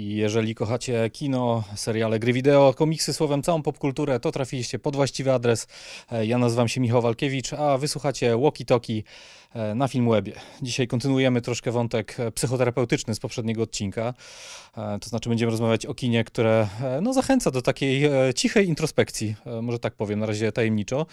I jeżeli kochacie kino, seriale, gry wideo, komiksy, słowem całą popkulturę, to trafiliście pod właściwy adres. E, ja nazywam się Michał Walkiewicz, a wysłuchacie Walkie Talkie e, na Filmwebie. Dzisiaj kontynuujemy troszkę wątek e, psychoterapeutyczny z poprzedniego odcinka. To znaczy będziemy rozmawiać o kinie, które no, zachęca do takiej cichej introspekcji, może tak powiem, na razie tajemniczo.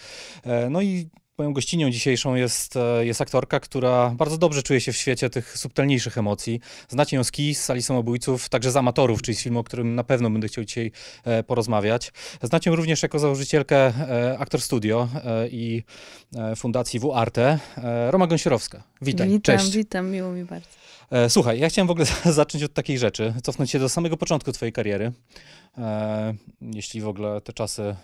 No i Moją gościnią dzisiejszą jest, e, jest aktorka, która bardzo dobrze czuje się w świecie tych subtelniejszych emocji. Znacie ją z KIS, z sali samobójców, także z amatorów, czyli z filmu, o którym na pewno będę chciał dzisiaj e, porozmawiać. Znacie ją również jako założycielkę e, Aktor Studio i fundacji WARTE, Roma Gąsierowska. Witaj, witam, cześć. Witam, miło mi bardzo. E, słuchaj, ja chciałem w ogóle zacząć od takiej rzeczy, cofnąć się do samego początku twojej kariery. E, jeśli w ogóle te czasy e,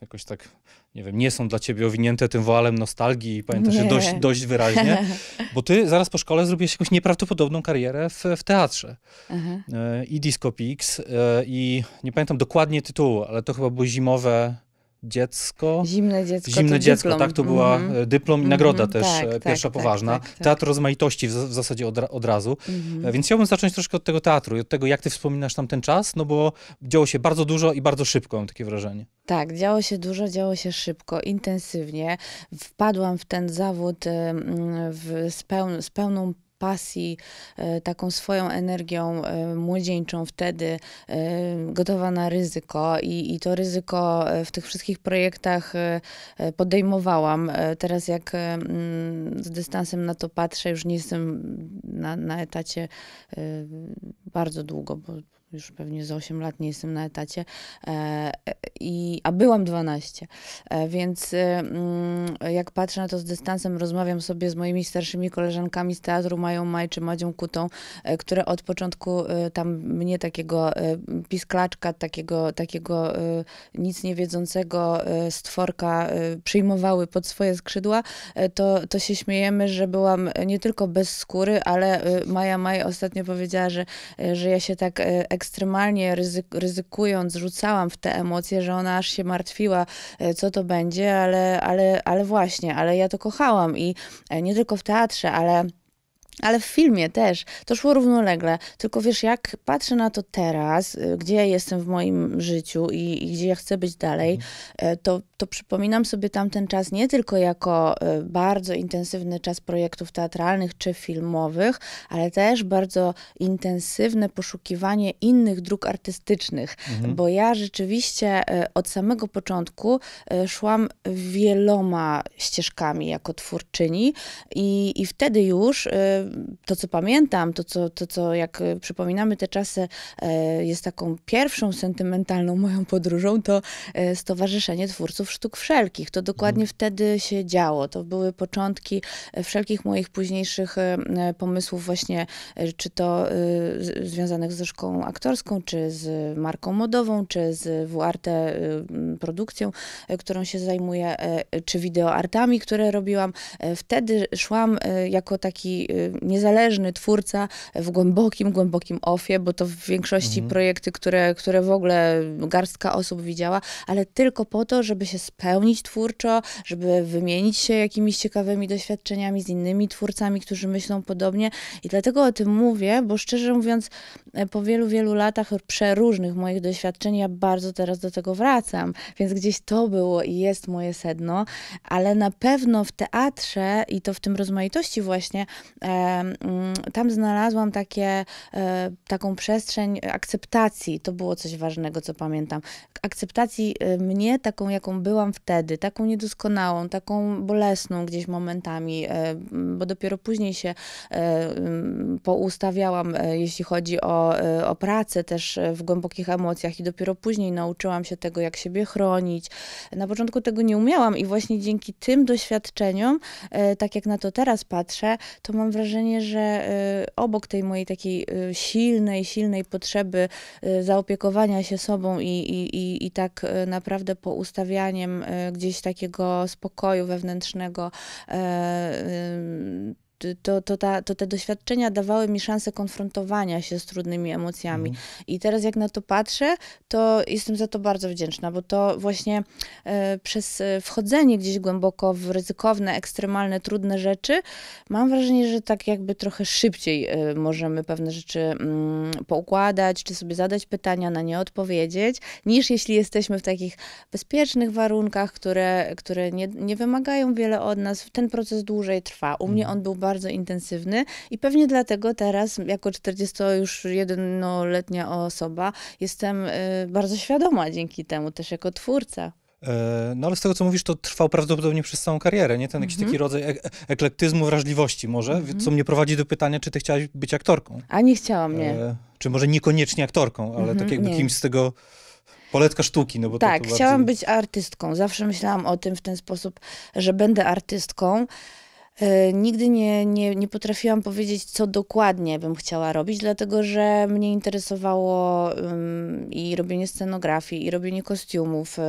jakoś tak, nie wiem, nie są dla ciebie owinięte tym woalem nostalgii, pamiętasz się dość, dość wyraźnie, bo ty zaraz po szkole zrobiłeś jakąś nieprawdopodobną karierę w, w teatrze. I Disco Pix, i nie pamiętam dokładnie tytułu, ale to chyba były zimowe dziecko. Zimne dziecko. Zimne dziecko, dyplom. tak? To była mm-hmm. dyplom i nagroda mm-hmm. też e, tak, pierwsza tak, tak poważna. Tak, tak, Teatr rozmaitości w, w zasadzie od, od razu. Mm-hmm. Więc chciałbym zacząć troszkę od tego teatru i od tego, jak ty wspominasz tamten czas, no bo działo się bardzo dużo i bardzo szybko, mam takie wrażenie. Tak, działo się dużo, działo się szybko, intensywnie. Wpadłam w ten zawód w, z, peł, z pełną pasji, e, taką swoją energią e, młodzieńczą wtedy, e, gotowa na ryzyko i, i to ryzyko w tych wszystkich projektach podejmowałam. Teraz jak z dystansem na to patrzę, już nie jestem na, na etacie bardzo długo, bo już pewnie z 8 lat nie jestem na etacie, e, i, a byłam 12. E, więc e, mm, jak patrzę na to z dystansem, rozmawiam sobie z moimi starszymi koleżankami z teatru Mają Maj czy Madzią Kutą, które od początku tam mnie takiego pisklaczka, takiego, takiego nic nie wiedzącego stworka przyjmowały pod swoje skrzydła, to, to się śmiejemy, że byłam nie tylko bez skóry, ale Maja Maj ostatnio powiedziała, że, że ja się tak ekstremalnie ryzyk, ryzykując, rzucałam w te emocje, że ona aż się martwiła, e, co to będzie, ale, ale, ale właśnie, ale ja to kochałam i e, nie tylko w teatrze, ale ale w filmie też. To szło równolegle. Tylko wiesz, jak patrzę na to teraz, y, gdzie ja jestem w moim życiu i, i gdzie ja chcę być dalej, mhm. y, to, to przypominam sobie tamten czas nie tylko jako y, bardzo intensywny czas projektów teatralnych czy filmowych, ale też bardzo intensywne poszukiwanie innych dróg artystycznych, mhm. bo ja rzeczywiście od samego początku szłam wieloma ścieżkami jako twórczyni i, i wtedy już to, co pamiętam, to co, to, co jak e, przypominamy te czasy, e, jest taką pierwszą sentymentalną moją podróżą, to e, Stowarzyszenie Twórców Sztuk Wszelkich. To dokładnie mhm. wtedy się działo. To były początki wszelkich moich późniejszych pomysłów właśnie, czy to związanych ze szkołą aktorską, czy z marką modową, czy z WRT produkcją, którą się zajmuję, czy wideoartami, które robiłam. Wtedy szłam jako taki niezależny twórca w głębokim, głębokim ofie, bo to w większości mhm. projekty, które, które w ogóle garstka osób widziała, ale tylko po to, żeby się spełnić twórczo, żeby wymienić się jakimiś ciekawymi doświadczeniami z innymi twórcami, którzy myślą podobnie. I dlatego o tym mówię, bo szczerze mówiąc, e, po wielu, wielu latach przeróżnych moich doświadczeń, ja bardzo teraz do tego wracam. Więc gdzieś to było i jest moje sedno, ale na pewno w teatrze i to w tym rozmaitości właśnie e, tam znalazłam takie, e, taką przestrzeń akceptacji. To było coś ważnego, co pamiętam. Akceptacji e, mnie, taką jaką byłam wtedy, taką niedoskonałą, taką bolesną gdzieś momentami, e, bo dopiero później się poustawiałam, jeśli chodzi o, o pracę, też w głębokich emocjach, i dopiero później nauczyłam się tego, jak siebie chronić. Na początku tego nie umiałam, i właśnie dzięki tym doświadczeniom, tak jak na to teraz patrzę, to mam wrażenie, wrażenie, że y, obok tej mojej takiej y, silnej, silnej potrzeby y, zaopiekowania się sobą i, i, i, i tak naprawdę poustawianiem gdzieś takiego spokoju wewnętrznego, e, to, to, ta, to te doświadczenia dawały mi szansę konfrontowania się z trudnymi emocjami. Mhm. I teraz jak na to patrzę, to jestem za to bardzo wdzięczna, bo to właśnie e, przez e, wchodzenie gdzieś głęboko w ryzykowne, ekstremalne, trudne rzeczy, mam wrażenie, że tak jakby trochę szybciej e, możemy pewne rzeczy mm, poukładać, czy sobie zadać pytania, na nie odpowiedzieć, niż jeśli jesteśmy w takich bezpiecznych warunkach, które, które nie, nie wymagają wiele od nas. Ten proces dłużej trwa. U mnie mhm. on był bardzo bardzo intensywny i pewnie dlatego teraz, jako 41 już jednoletnia osoba, jestem y, bardzo świadoma dzięki temu, też jako twórca. E, no ale z tego, co mówisz, to trwał prawdopodobnie przez całą karierę, nie? Ten jakiś mm -hmm. taki mhm. rodzaj ek e, eklektyzmu, wrażliwości może, mm -hmm. co mnie prowadzi do pytania, czy ty chciałaś być aktorką? A nie chciałam, nie. E, czy może niekoniecznie aktorką, ale mm -hmm, tak jakby nie. kimś z tego... Poletka sztuki, no bo tak. Tak, chciałam bardzo... być artystką. Zawsze myślałam o tym w ten sposób, że będę artystką. E, nigdy nie, nie, nie potrafiłam powiedzieć, co dokładnie bym chciała robić, dlatego że mnie interesowało i robienie scenografii, i robienie kostiumów. Y,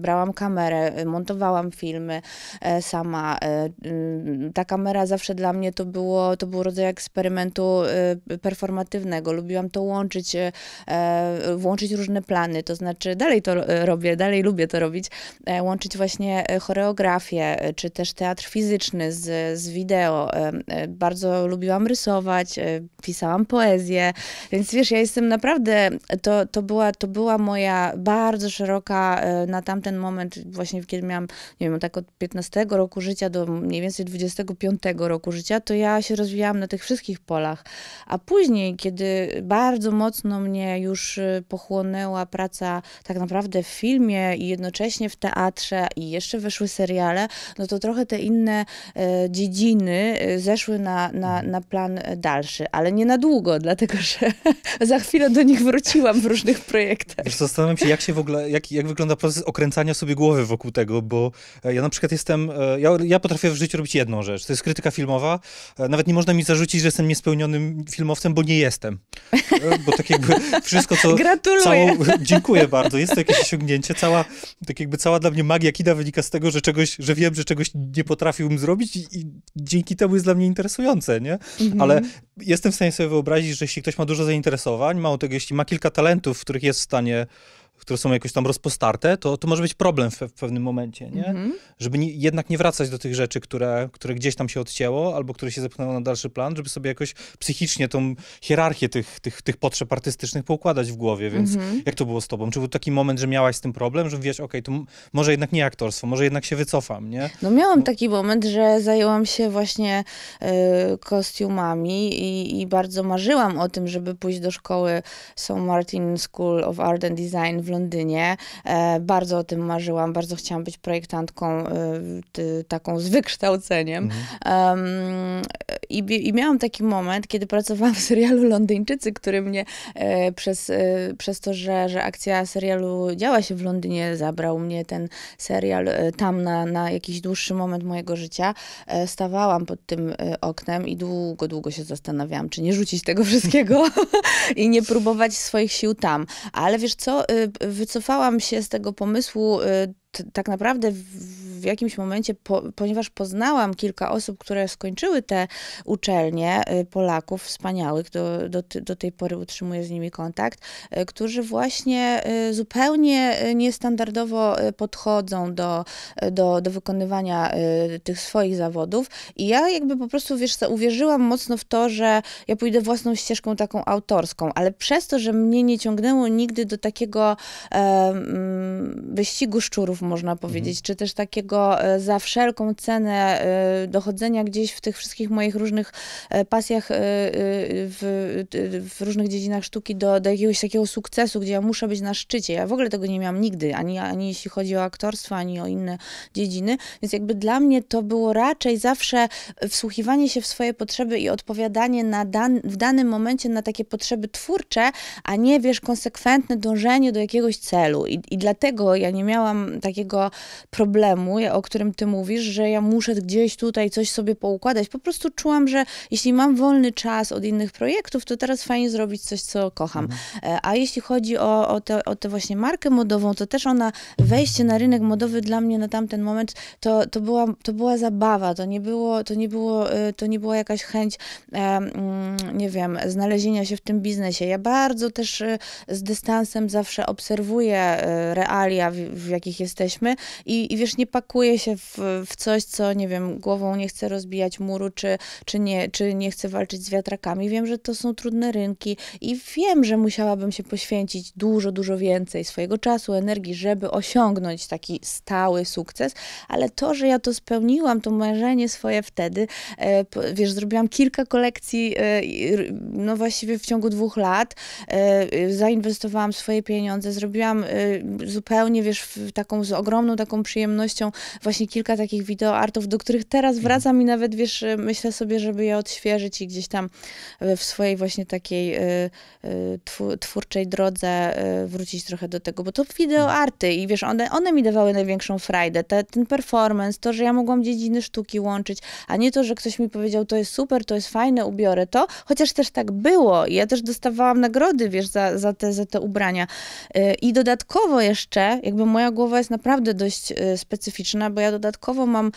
brałam kamerę, y, montowałam filmy e, sama. E, y, ta kamera zawsze dla mnie to, było, to był rodzaj eksperymentu performatywnego. Lubiłam to łączyć, włączyć różne plany, to znaczy dalej to robię, dalej lubię to robić, łączyć właśnie choreografię, czy też teatr fizyczny z z wideo, e, e, bardzo lubiłam rysować, e, pisałam poezję, więc wiesz, ja jestem naprawdę, to, to, była, to była moja bardzo szeroka na tamten moment, właśnie kiedy miałam, nie wiem, tak od 15 roku życia do mniej więcej 25 roku życia, to ja się rozwijałam na tych wszystkich polach, a później, kiedy bardzo mocno mnie już pochłonęła praca tak naprawdę w filmie i jednocześnie w teatrze i jeszcze wyszły seriale, no to trochę te inne dziedziny, dziedziny y, zeszły na, na, mhm. na plan y, dalszy, ale nie na długo, dlatego że za chwilę do nich wróciłam w różnych projektach. Wiesz, zastanawiam się, jak się w ogóle, jak, jak wygląda proces okręcania sobie głowy wokół tego, bo e, ja na przykład jestem, e, ja, ja potrafię w życiu robić jedną rzecz, to jest krytyka filmowa. E, nawet nie można mi zarzucić, że jestem niespełnionym filmowcem, bo nie jestem. Bo tak jakby wszystko, co... Gratuluję. Całą, dziękuję bardzo, jest to jakieś osiągnięcie, cała, tak jakby cała dla mnie magia kina wynika z tego, że czegoś, że wiem, że czegoś nie potrafiłbym zrobić i, dzięki temu jest dla mnie interesujące, nie? Mhm. Ale jestem w stanie sobie wyobrazić, że jeśli ktoś ma dużo zainteresowań, mało tego, jeśli ma kilka talentów, w których jest w stanie które są jakoś tam rozpostarte, to, to może być problem w, w pewnym momencie, nie? Mm -hmm. Żeby jednak nie wracać do tych rzeczy, które, które gdzieś tam się odcięło albo które się zepchnęło na dalszy plan, żeby sobie jakoś psychicznie tą hierarchię tych, tych, tych potrzeb artystycznych poukładać w głowie, więc mm -hmm. jak to było z tobą? Czy był taki moment, że miałaś z tym problem, że wiesz, okej, okay, to może jednak nie aktorstwo, może jednak się wycofam, nie? No miałam taki moment, że zajęłam się właśnie y, kostiumami i, i bardzo marzyłam o tym, żeby pójść do szkoły St. Martin School of Art and Design w Londynie. E, bardzo o tym marzyłam, bardzo chciałam być projektantką e, taką z wykształceniem. Mhm. I, I miałam taki moment, kiedy pracowałam w serialu Londyńczycy, który mnie e, przez, przez to, że, że akcja serialu działa się w Londynie, zabrał mnie ten serial tam na, na jakiś dłuższy moment mojego życia. Stawałam pod tym oknem i długo, długo się zastanawiałam, czy nie rzucić tego wszystkiego i nie próbować swoich sił tam. Ale wiesz co, wycofałam się z tego pomysłu y, tak naprawdę w jakimś momencie, po, ponieważ poznałam kilka osób, które skończyły te uczelnie, y, Polaków wspaniałych, do, do, do tej pory utrzymuję z nimi kontakt, y, którzy właśnie y, zupełnie niestandardowo podchodzą do, do, do wykonywania tych swoich zawodów. I ja jakby po prostu, wiesz uwierzyłam mocno w to, że ja pójdę własną ścieżką taką autorską, ale przez to, że mnie nie ciągnęło nigdy do takiego um, wyścigu szczurów, można mhm. powiedzieć, czy też takiego tego e, za wszelką cenę e, dochodzenia gdzieś w tych wszystkich moich różnych e, pasjach w, w różnych dziedzinach sztuki do, do jakiegoś takiego sukcesu, gdzie ja muszę być na szczycie. Ja w ogóle tego nie miałam nigdy, ani, ani jeśli chodzi o aktorstwo, ani o inne dziedziny, więc jakby dla mnie to było raczej zawsze wsłuchiwanie się w swoje potrzeby i odpowiadanie na dan w danym momencie na takie potrzeby twórcze, a nie, wiesz, konsekwentne dążenie do jakiegoś celu. I, i dlatego ja nie miałam takiego problemu, o którym ty mówisz, że ja muszę gdzieś tutaj coś sobie poukładać. Po prostu czułam, że jeśli mam wolny czas od innych projektów, to teraz fajnie zrobić coś, co kocham. Mhm. E, a jeśli chodzi o, o, te, o tę właśnie markę modową, to też ona, wejście na rynek modowy dla mnie na tamten moment, to, to, była, to była zabawa, to nie, było, to, nie było, e, to nie była jakaś chęć, e, mm, nie wiem, znalezienia się w tym biznesie. Ja bardzo też z dystansem zawsze obserwuję realia, w, w jakich jesteśmy i, i wiesz, nie pakuję się w, w coś, co nie wiem, głową nie chce rozbijać muru, czy, czy, nie, czy nie chce walczyć z wiatrakami. Wiem, że to są trudne rynki i wiem, że musiałabym się poświęcić dużo, dużo więcej swojego czasu, energii, żeby osiągnąć taki stały sukces, ale to, że ja to spełniłam, to marzenie swoje wtedy, e, wiesz, zrobiłam kilka kolekcji, e, no właściwie w ciągu dwóch lat, e, zainwestowałam swoje pieniądze, zrobiłam zupełnie, wiesz, taką z ogromną taką przyjemnością właśnie kilka takich wideoartów, do których teraz mhm. wracam i nawet, wiesz, y, myślę sobie, żeby je odświeżyć i gdzieś tam y, w swojej właśnie takiej y, twórczej drodze wrócić trochę do tego, bo to wideoarty i wiesz, one, one mi dawały największą frajdę, Te, ten performance, to, że ja mogłam dziedziny sztuki łączyć, a nie to, że ktoś mi powiedział, to jest super, to jest fajne, ubiorę to, chociaż też tak było ja też dostawałam nagrody, wiesz, za, za, te, za te ubrania. I dodatkowo jeszcze, jakby moja głowa jest naprawdę dość specyficzna, bo ja dodatkowo mam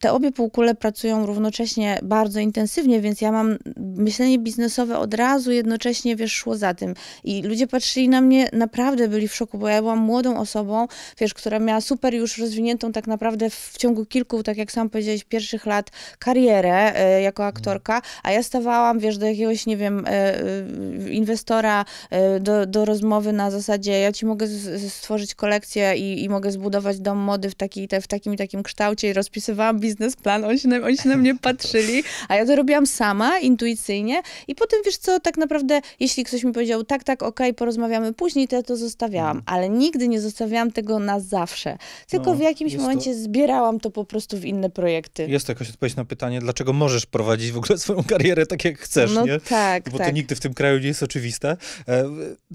te obie półkule pracują równocześnie bardzo intensywnie, więc ja mam myślenie biznesowe od razu, jednocześnie wiesz, szło za tym. I ludzie patrzyli na mnie, naprawdę byli w szoku, bo ja byłam młodą osobą, wiesz, która miała super już rozwiniętą tak naprawdę w ciągu kilku, tak jak sam powiedziałeś, pierwszych lat karierę y, jako aktorka, a ja stawałam, wiesz, do jakiegoś, nie wiem, y, inwestora y, do, do rozmowy na zasadzie, ja ci mogę stworzyć kolekcję i, i mogę zbudować dom mody w, taki, te, w takim i takim kształcie i rozpisywałam biznes biznesplan, oni się, na, oni się na mnie patrzyli, a ja to robiłam sama, intuicyjnie i potem, wiesz co, tak naprawdę, jeśli ktoś mi powiedział, tak, tak, okej, okay, porozmawiamy później, to ja to zostawiałam, mm. ale nigdy nie zostawiałam tego na zawsze, tylko no, w jakimś momencie to... zbierałam to po prostu w inne projekty. Jest to jakaś odpowiedź na pytanie, dlaczego możesz prowadzić w ogóle swoją karierę tak, jak chcesz, no, nie? tak, Bo tak. to nigdy w tym kraju nie jest oczywiste. E,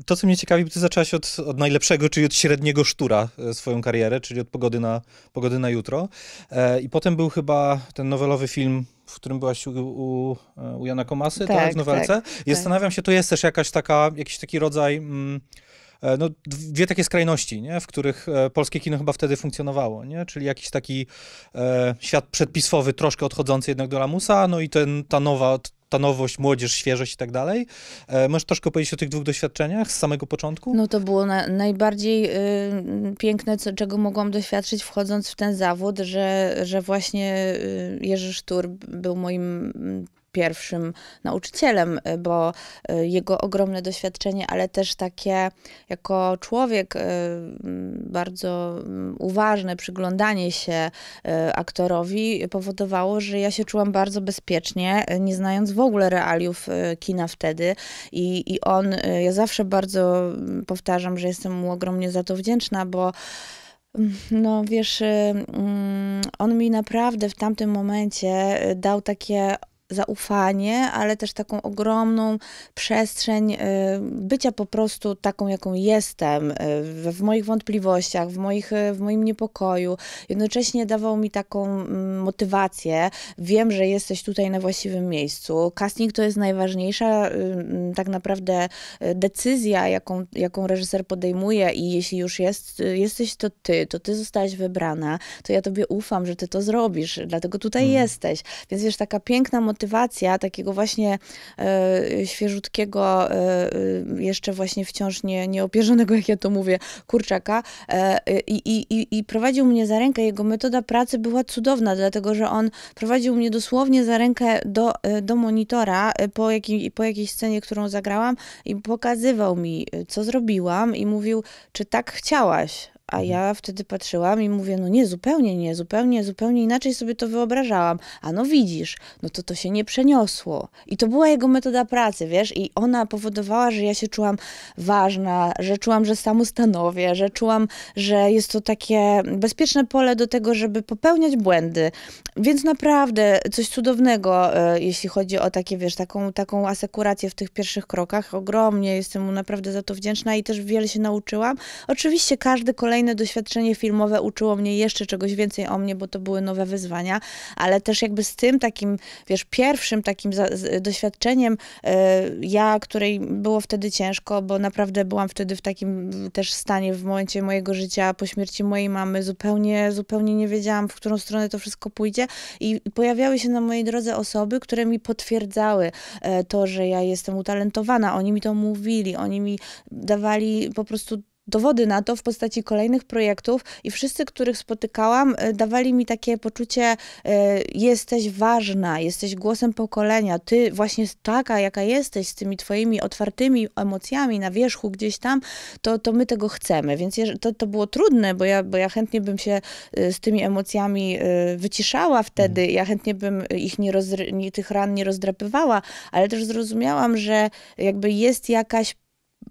to, co mnie ciekawi, bo ty zaczęłaś od, od najlepszego, czyli od średniego sztura e, swoją karierę, czyli od pogody na, pogody na jutro e, i potem był był chyba ten nowelowy film, w którym byłaś u, u, u Jana Komasy, tak, tak w nowelce. Tak, I tak. zastanawiam się, to jest też jakaś taka, jakiś taki rodzaj... Mm, e, no, dwie takie skrajności, nie? w których e, polskie kino chyba wtedy funkcjonowało, nie? czyli jakiś taki e, świat przedpisowy, troszkę odchodzący jednak do lamusa, no i ten, ta nowa, ta nowość, młodzież, świeżość i tak dalej. E, możesz troszkę powiedzieć o tych dwóch doświadczeniach z samego początku? No to było na, najbardziej y, piękne, co, czego mogłam doświadczyć wchodząc w ten zawód, że, że właśnie y, Jerzy Sztur był moim pierwszym nauczycielem, y, bo y, jego ogromne doświadczenie, ale też takie jako człowiek y, bardzo uważne przyglądanie się aktorowi powodowało, że ja się czułam bardzo bezpiecznie, nie znając w ogóle realiów kina wtedy i, i on, ja zawsze bardzo powtarzam, że jestem mu ogromnie za to wdzięczna, bo mm, no wiesz, mm, on mi naprawdę w tamtym momencie dał takie zaufanie, ale też taką ogromną przestrzeń y, bycia po prostu taką, jaką jestem, y, w moich wątpliwościach, w, moich, y, w moim niepokoju. Jednocześnie dawał mi taką mm, motywację. Wiem, że jesteś tutaj na właściwym miejscu. Casting to jest najważniejsza mm, tak naprawdę decyzja, jaką, jaką reżyser podejmuje i jeśli już jest, jesteś to ty, to ty zostałaś wybrana, to ja tobie ufam, że ty to zrobisz, dlatego tutaj hmm. jesteś. Więc wiesz, taka piękna motywacja motywacja takiego właśnie e, świeżutkiego, e, e, jeszcze właśnie wciąż nie, nieopierzonego, jak ja to mówię, kurczaka i, i, i prowadził mnie za rękę. Jego metoda pracy była cudowna, dlatego że on prowadził mnie dosłownie za rękę do, do monitora po, jakim, po jakiejś scenie, którą zagrałam i pokazywał mi, co zrobiłam i mówił, czy tak chciałaś, a mhm. ja wtedy patrzyłam i mówię, no nie, zupełnie nie, zupełnie, zupełnie inaczej sobie to wyobrażałam. A no widzisz, no to to się nie przeniosło. I to była jego metoda pracy, wiesz, i ona powodowała, że ja się czułam ważna, że czułam, że samostanowię, że czułam, że jest to takie bezpieczne pole do tego, żeby popełniać błędy, więc naprawdę coś cudownego, e, jeśli chodzi o takie, wiesz, taką, taką asekurację w tych pierwszych krokach. Ogromnie jestem mu naprawdę za to wdzięczna i też wiele się nauczyłam. Oczywiście każde kolejne doświadczenie filmowe uczyło mnie jeszcze czegoś więcej o mnie, bo to były nowe wyzwania, ale też jakby z tym takim, wiesz, pierwszym takim za, doświadczeniem e, ja, której było wtedy ciężko, bo naprawdę byłam wtedy w takim też stanie w momencie mojego życia po śmierci mojej mamy. Zupełnie, zupełnie nie wiedziałam, w którą stronę to wszystko pójdzie i pojawiały się na mojej drodze osoby, które mi potwierdzały e, to, że ja jestem utalentowana. Oni mi to mówili, oni mi dawali po prostu dowody na to w postaci kolejnych projektów i wszyscy, których spotykałam, e, dawali mi takie poczucie, e, jesteś ważna, jesteś głosem pokolenia, ty właśnie taka, jaka jesteś, z tymi twoimi otwartymi emocjami na wierzchu gdzieś tam, to, to my tego chcemy. Więc to, to było trudne, bo ja, bo ja chętnie bym się e, z tymi emocjami wyciszała wtedy, mhm. ja chętnie bym ich nie, roz, nie tych ran nie rozdrapywała, ale też zrozumiałam, że jakby jest jakaś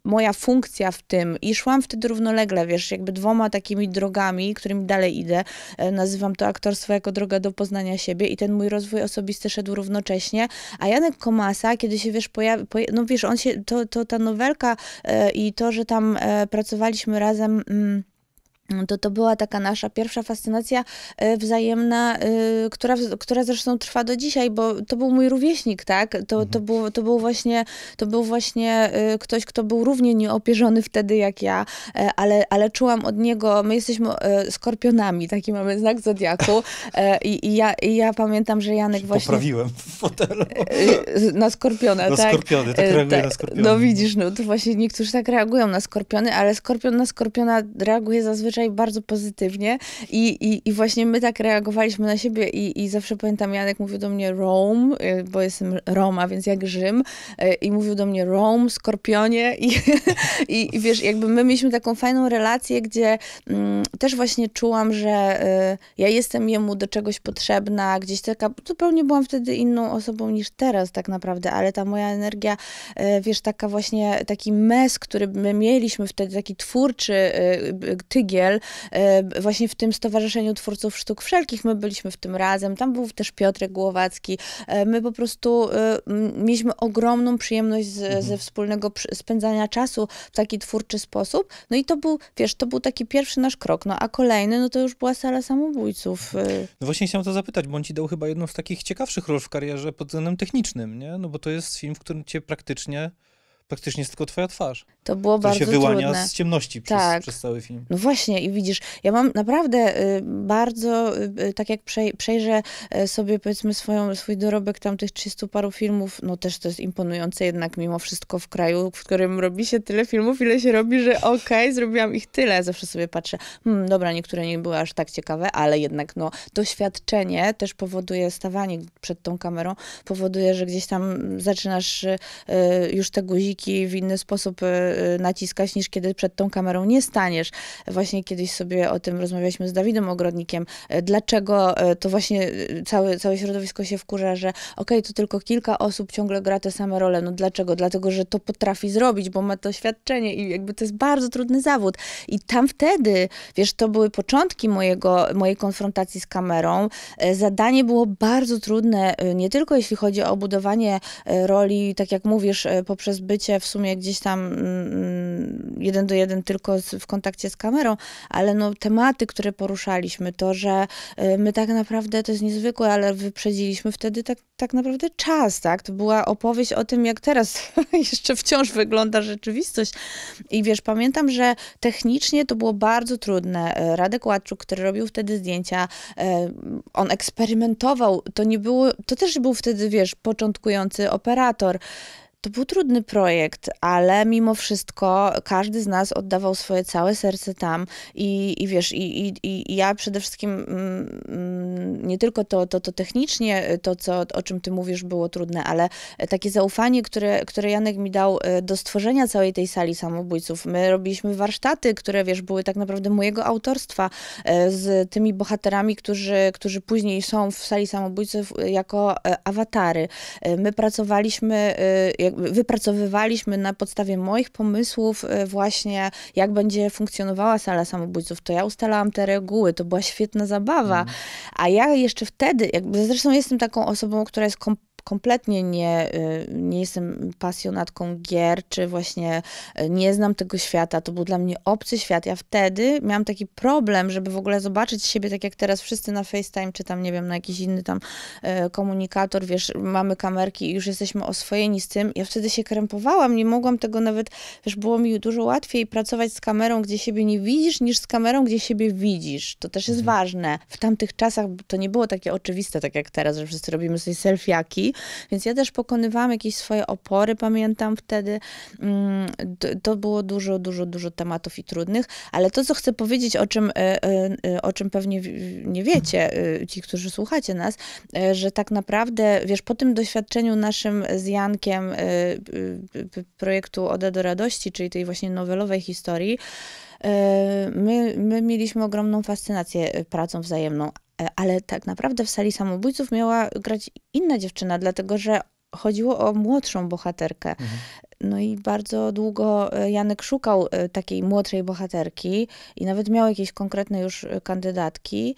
moja funkcja w tym i szłam wtedy równolegle, wiesz, jakby dwoma takimi drogami, którymi dalej idę. E, nazywam to aktorstwo jako droga do poznania siebie i ten mój rozwój osobisty szedł równocześnie, a Janek Komasa, kiedy się, wiesz, pojawił, poja no wiesz, on się, to, to ta nowelka e, i to, że tam e, pracowaliśmy razem... Mm, to to była taka nasza pierwsza fascynacja e, wzajemna, e, która, która zresztą trwa do dzisiaj, bo to był mój rówieśnik, tak? To, to, mhm. był, to, był, właśnie, to był właśnie e, ktoś, kto był równie nieopierzony wtedy jak ja, ale, ale czułam od niego, my jesteśmy skorpionami, taki mamy znak zodiaku i, i ja, i ja pamiętam, że Janek właśnie... Poprawiłem w fotelu. Na skorpiona, na tak? Skorpiony, tak reaguje tak. na skorpiony. No widzisz, no to właśnie niektórzy tak reagują na skorpiony, ale skorpion na skorpiona reaguje zazwyczaj zazwyczaj bardzo pozytywnie i, i, i właśnie my tak reagowaliśmy na siebie i, i zawsze pamiętam, Janek mówił do mnie Rome, y, bo jestem Roma, więc jak Rzym y, i mówił do mnie Rome, Skorpionie i, i, i wiesz, jakby my mieliśmy taką fajną relację, gdzie mm, też właśnie czułam, że y, ja jestem jemu do czegoś potrzebna, gdzieś taka, zupełnie byłam wtedy inną osobą niż teraz tak naprawdę, ale ta moja energia, y, wiesz, taka właśnie, taki mes, który my mieliśmy wtedy, taki twórczy y, y tygiel, E, właśnie w tym Stowarzyszeniu Twórców Sztuk Wszelkich. My byliśmy w tym razem, tam był też Piotrek Głowacki. E, my po prostu e, mieliśmy ogromną przyjemność z, mhm. ze wspólnego spędzania czasu w taki twórczy sposób. No i to był, wiesz, to był taki pierwszy nasz krok. No a kolejny, no to już była sala samobójców. No właśnie chciałem to zapytać, bo on ci dał chyba jedną z takich ciekawszych ról w karierze pod względem technicznym, nie? No bo to jest film, w którym cię praktycznie praktycznie jest tylko twoja twarz. To było to bardzo trudne. się wyłania trudne. z ciemności przez, tak. przez, cały film. No właśnie i widzisz, ja mam naprawdę y, bardzo, y, y, tak jak przejrzę sobie powiedzmy swoją, swój dorobek tamtych 300 paru filmów, no też to jest imponujące jednak mimo wszystko w kraju, w którym robi się tyle filmów, ile się robi, że okej, okay, zrobiłam ich tyle. Zawsze sobie patrzę, hmm, dobra, niektóre nie były aż tak ciekawe, ale jednak no doświadczenie też powoduje, stawanie przed tą kamerą powoduje, że gdzieś tam zaczynasz już te guziki w inny sposób Y, naciskać, niż kiedy przed tą kamerą nie staniesz. Właśnie kiedyś sobie o tym rozmawialiśmy z Dawidem Ogrodnikiem. E, dlaczego e, to właśnie e, całe, całe środowisko się wkurza, że okej, okay, to tylko kilka osób ciągle gra te same role. No dlaczego? Dlatego, że to potrafi zrobić, bo ma doświadczenie i jakby to jest bardzo trudny zawód. I tam wtedy, wiesz, to były początki mojego, mojej konfrontacji z kamerą. Zadanie było bardzo trudne, nie tylko jeśli chodzi o budowanie roli, tak jak mówisz, poprzez bycie w sumie gdzieś tam mm, Mm, jeden do jeden tylko z, w kontakcie z kamerą, ale no, tematy, które poruszaliśmy, to, że y, my tak naprawdę, to jest niezwykłe, ale wyprzedziliśmy wtedy tak, tak naprawdę czas, tak? To była opowieść o tym, jak teraz jeszcze wciąż wygląda rzeczywistość. I wiesz, pamiętam, że technicznie to było bardzo trudne. Y, Radek Ładczuk, który robił wtedy zdjęcia, y, on eksperymentował, to nie było, to też był wtedy, wiesz, początkujący operator, to był trudny projekt, ale mimo wszystko każdy z nas oddawał swoje całe serce tam i, i wiesz, i, i, i ja przede wszystkim mm, mm, nie tylko to, to, to technicznie, to co, o czym ty mówisz było trudne, ale takie zaufanie, które, które Janek mi dał e, do stworzenia całej tej sali samobójców. My robiliśmy warsztaty, które wiesz, były tak naprawdę mojego autorstwa e, z tymi bohaterami, którzy, którzy później są w sali samobójców jako e, awatary. My pracowaliśmy, jak wypracowywaliśmy na podstawie moich pomysłów e, właśnie, jak będzie funkcjonowała sala samobójców. To ja ustalałam te reguły, to była świetna zabawa. Mm. A ja jeszcze wtedy, jakby, zresztą jestem taką osobą, która jest kompletnie kompletnie nie, y, nie jestem pasjonatką gier, czy właśnie y, nie znam tego świata, to był dla mnie obcy świat. Ja wtedy miałam taki problem, żeby w ogóle zobaczyć siebie, tak jak teraz wszyscy na FaceTime, czy tam, nie wiem, na jakiś inny tam y, komunikator, wiesz, mamy kamerki i już jesteśmy oswojeni z tym. Ja wtedy się krępowałam, nie mogłam tego nawet, wiesz, było mi dużo łatwiej pracować z kamerą, gdzie siebie nie widzisz, niż z kamerą, gdzie siebie widzisz. To też jest mhm. ważne. W tamtych czasach to nie było takie oczywiste, tak jak teraz, że wszyscy robimy sobie selfiaki, więc ja też pokonywałam jakieś swoje opory, pamiętam wtedy. Mm, to było dużo, dużo, dużo tematów i trudnych, ale to, co chcę powiedzieć, o czym, e, e, e, o czym pewnie nie wiecie, ci, którzy słuchacie nas, że tak naprawdę, wiesz, po tym doświadczeniu naszym z Jankiem projektu Oda do Radości, czyli tej właśnie nowelowej historii, my, my mieliśmy ogromną fascynację pracą wzajemną, E, ale tak naprawdę w sali samobójców miała grać inna dziewczyna, dlatego że chodziło o młodszą bohaterkę. Mhm. No i bardzo długo e, Janek szukał e, takiej młodszej bohaterki i nawet miał jakieś konkretne już kandydatki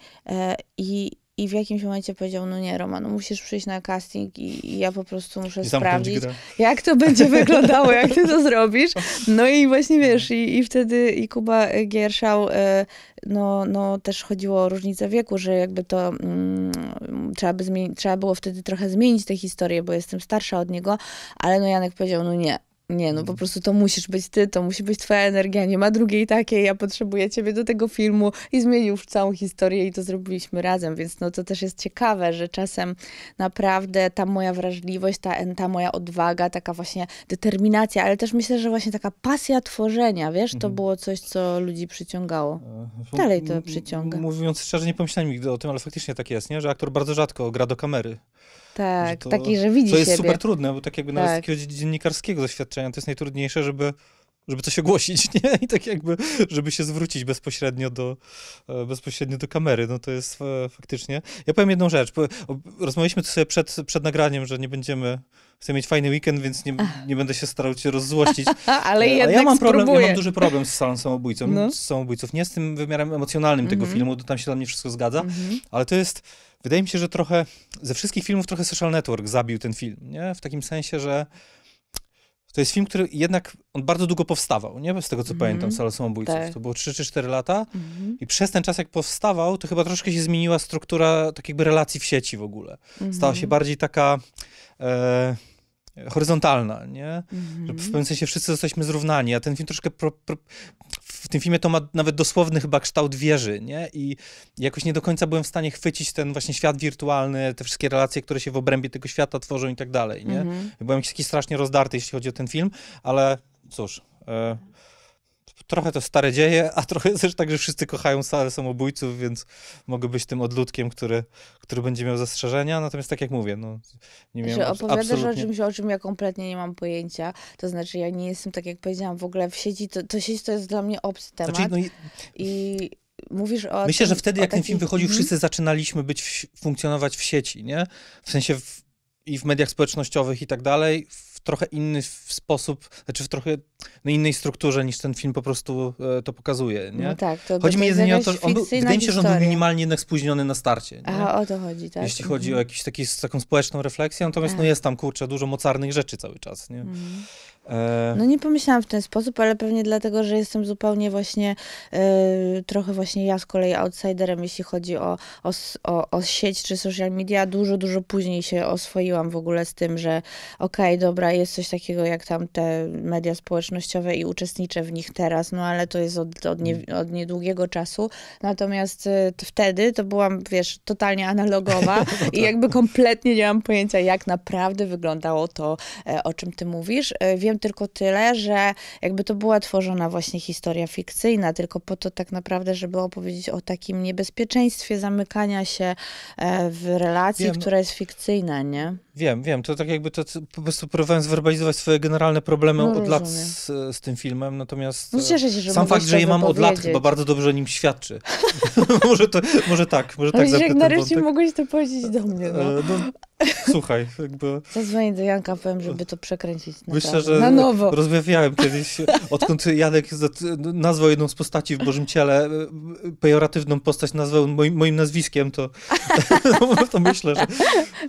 i i w jakimś momencie powiedział, no nie, Roman, no musisz przyjść na casting i, i ja po prostu muszę sprawdzić, grę. jak to będzie wyglądało, jak ty to zrobisz. No i właśnie wiesz, i, i wtedy i Kuba Gierszał, e, no, no też chodziło o różnicę wieku, że jakby to mm, trzeba, by zmieni- trzeba było wtedy trochę zmienić tę historię, bo jestem starsza od niego, ale no Janek powiedział, no nie, nie, no po mhm. prostu to musisz być ty, to musi być twoja energia, nie ma drugiej takiej, ja potrzebuję ciebie do tego filmu i zmienił całą historię i to zrobiliśmy razem, więc no to też jest ciekawe, że czasem naprawdę ta moja wrażliwość, ta, ta moja odwaga, taka właśnie determinacja, ale też myślę, że właśnie taka pasja tworzenia, wiesz, to mhm. było coś, co ludzi przyciągało. E, Dalej to przyciąga. Mówiąc szczerze, nie pomyślałem nigdy o tym, ale faktycznie tak jest, nie? że aktor bardzo rzadko gra do kamery. Tak, że to, taki, że widzi Co jest super trudne, bo tak jakby nawet z tak. dziennikarskiego doświadczenia to jest najtrudniejsze, żeby żeby coś ogłosić, nie? I tak jakby, żeby się zwrócić bezpośrednio do, e, bezpośrednio do kamery, no to jest e, faktycznie. Ja powiem jedną rzecz, rozmawialiśmy tu sobie przed, przed nagraniem, że nie będziemy, chcę mieć fajny weekend, więc nie, nie będę się starał cię rozzłościć. Ale ja mam problem, spróbuję. ja mam duży problem z salą samobójcą, no. z samobójców, nie z tym wymiarem emocjonalnym tego mm -hmm. filmu, tam się dla mnie wszystko zgadza, mm -hmm. ale to jest, wydaje mi się, że trochę, ze wszystkich filmów trochę Social Network zabił ten film, nie? W takim sensie, że to jest film, który jednak on bardzo długo powstawał, nie? Z tego co mm. pamiętam, Salo Samobójców. Tak. To było 3 czy 4 lata. Mm. I przez ten czas, jak powstawał, to chyba troszkę się zmieniła struktura tak jakby relacji w sieci w ogóle. Mm. Stała mhm. się bardziej taka. E, horyzontalna, nie? Mhm. Że w pewnym sensie wszyscy jesteśmy zrównani, a ten film troszkę pro, pro, w tym filmie to ma nawet dosłowny chyba kształt wieży, nie? I jakoś nie do końca byłem w stanie chwycić ten właśnie świat wirtualny, te wszystkie relacje, które się w obrębie tego świata tworzą i tak dalej, nie? Mhm. Byłem jakiś strasznie rozdarty, jeśli chodzi o ten film, ale cóż... Y trochę to stare dzieje, a trochę też tak, że wszyscy kochają salę samobójców, więc mogę być tym odludkiem, który, który będzie miał zastrzeżenia. Natomiast tak jak mówię, no, nie miałem Że opowiadasz absolutnie... o czymś, o czym ja kompletnie nie mam pojęcia. To znaczy, ja nie jestem, tak jak powiedziałam, w ogóle w sieci. To, to sieć to jest dla mnie obcy temat. Znaczy, no i... I... Mówisz o. Myślę, że wtedy, jak taki... ten film wychodził, mhm. wszyscy zaczynaliśmy być w, funkcjonować w sieci, nie? W sensie w, i w mediach społecznościowych i tak dalej trochę inny sposób, znaczy w trochę no, innej strukturze niż ten film po prostu e, to pokazuje. Nie? No tak, to chodzi mi jedynie o to, że on był, wydaje mi się, że on był minimalnie jednak spóźniony na starcie. Nie? Aha, o to chodzi, tak. Jeśli chodzi o mhm. jakiś taką społeczną refleksję, natomiast no, Aha. no jest tam, kurczę, dużo mocarnych rzeczy cały czas. Nie? Mhm. E, no nie pomyślałam w ten sposób, ale pewnie dlatego, że jestem zupełnie właśnie y, trochę właśnie ja z kolei outsiderem, jeśli chodzi o, o, o, o sieć czy social media. Dużo, dużo później się oswoiłam w ogóle z tym, że okej, okay, dobra, jest coś takiego jak tam te media społecznościowe i uczestniczę w nich teraz, no ale to jest od, od, nie, mm. od niedługiego czasu. Natomiast y, wtedy to byłam, wiesz, totalnie analogowa no i tak. jakby kompletnie nie mam pojęcia, jak naprawdę wyglądało to, y, o czym ty mówisz. Wiem powiem tylko tyle, że jakby to była tworzona właśnie historia fikcyjna, tylko po to tak naprawdę, żeby opowiedzieć o takim niebezpieczeństwie zamykania się e, w relacji, Wiem. No która jest fikcyjna, nie? Wiem, wiem. To tak jakby to, po prostu próbowałem zwerbalizować swoje generalne problemy no, od lat z, z, tym filmem, natomiast no, e, cieszę się, że sam fakt, że je mam od lat chyba bardzo dobrze o nim świadczy. może, to, może tak, może tak zapytam. Jak nareszcie mogłeś to powiedzieć do mnie. No. E, no słuchaj, jakby... Zadzwonię do Janka, powiem, żeby to przekręcić na, Myślę, że na nowo. rozmawiałem kiedyś, odkąd Janek nazwał jedną z postaci w Bożym Ciele, e, pejoratywną postać nazwał moim, moim nazwiskiem, to, to myślę, że...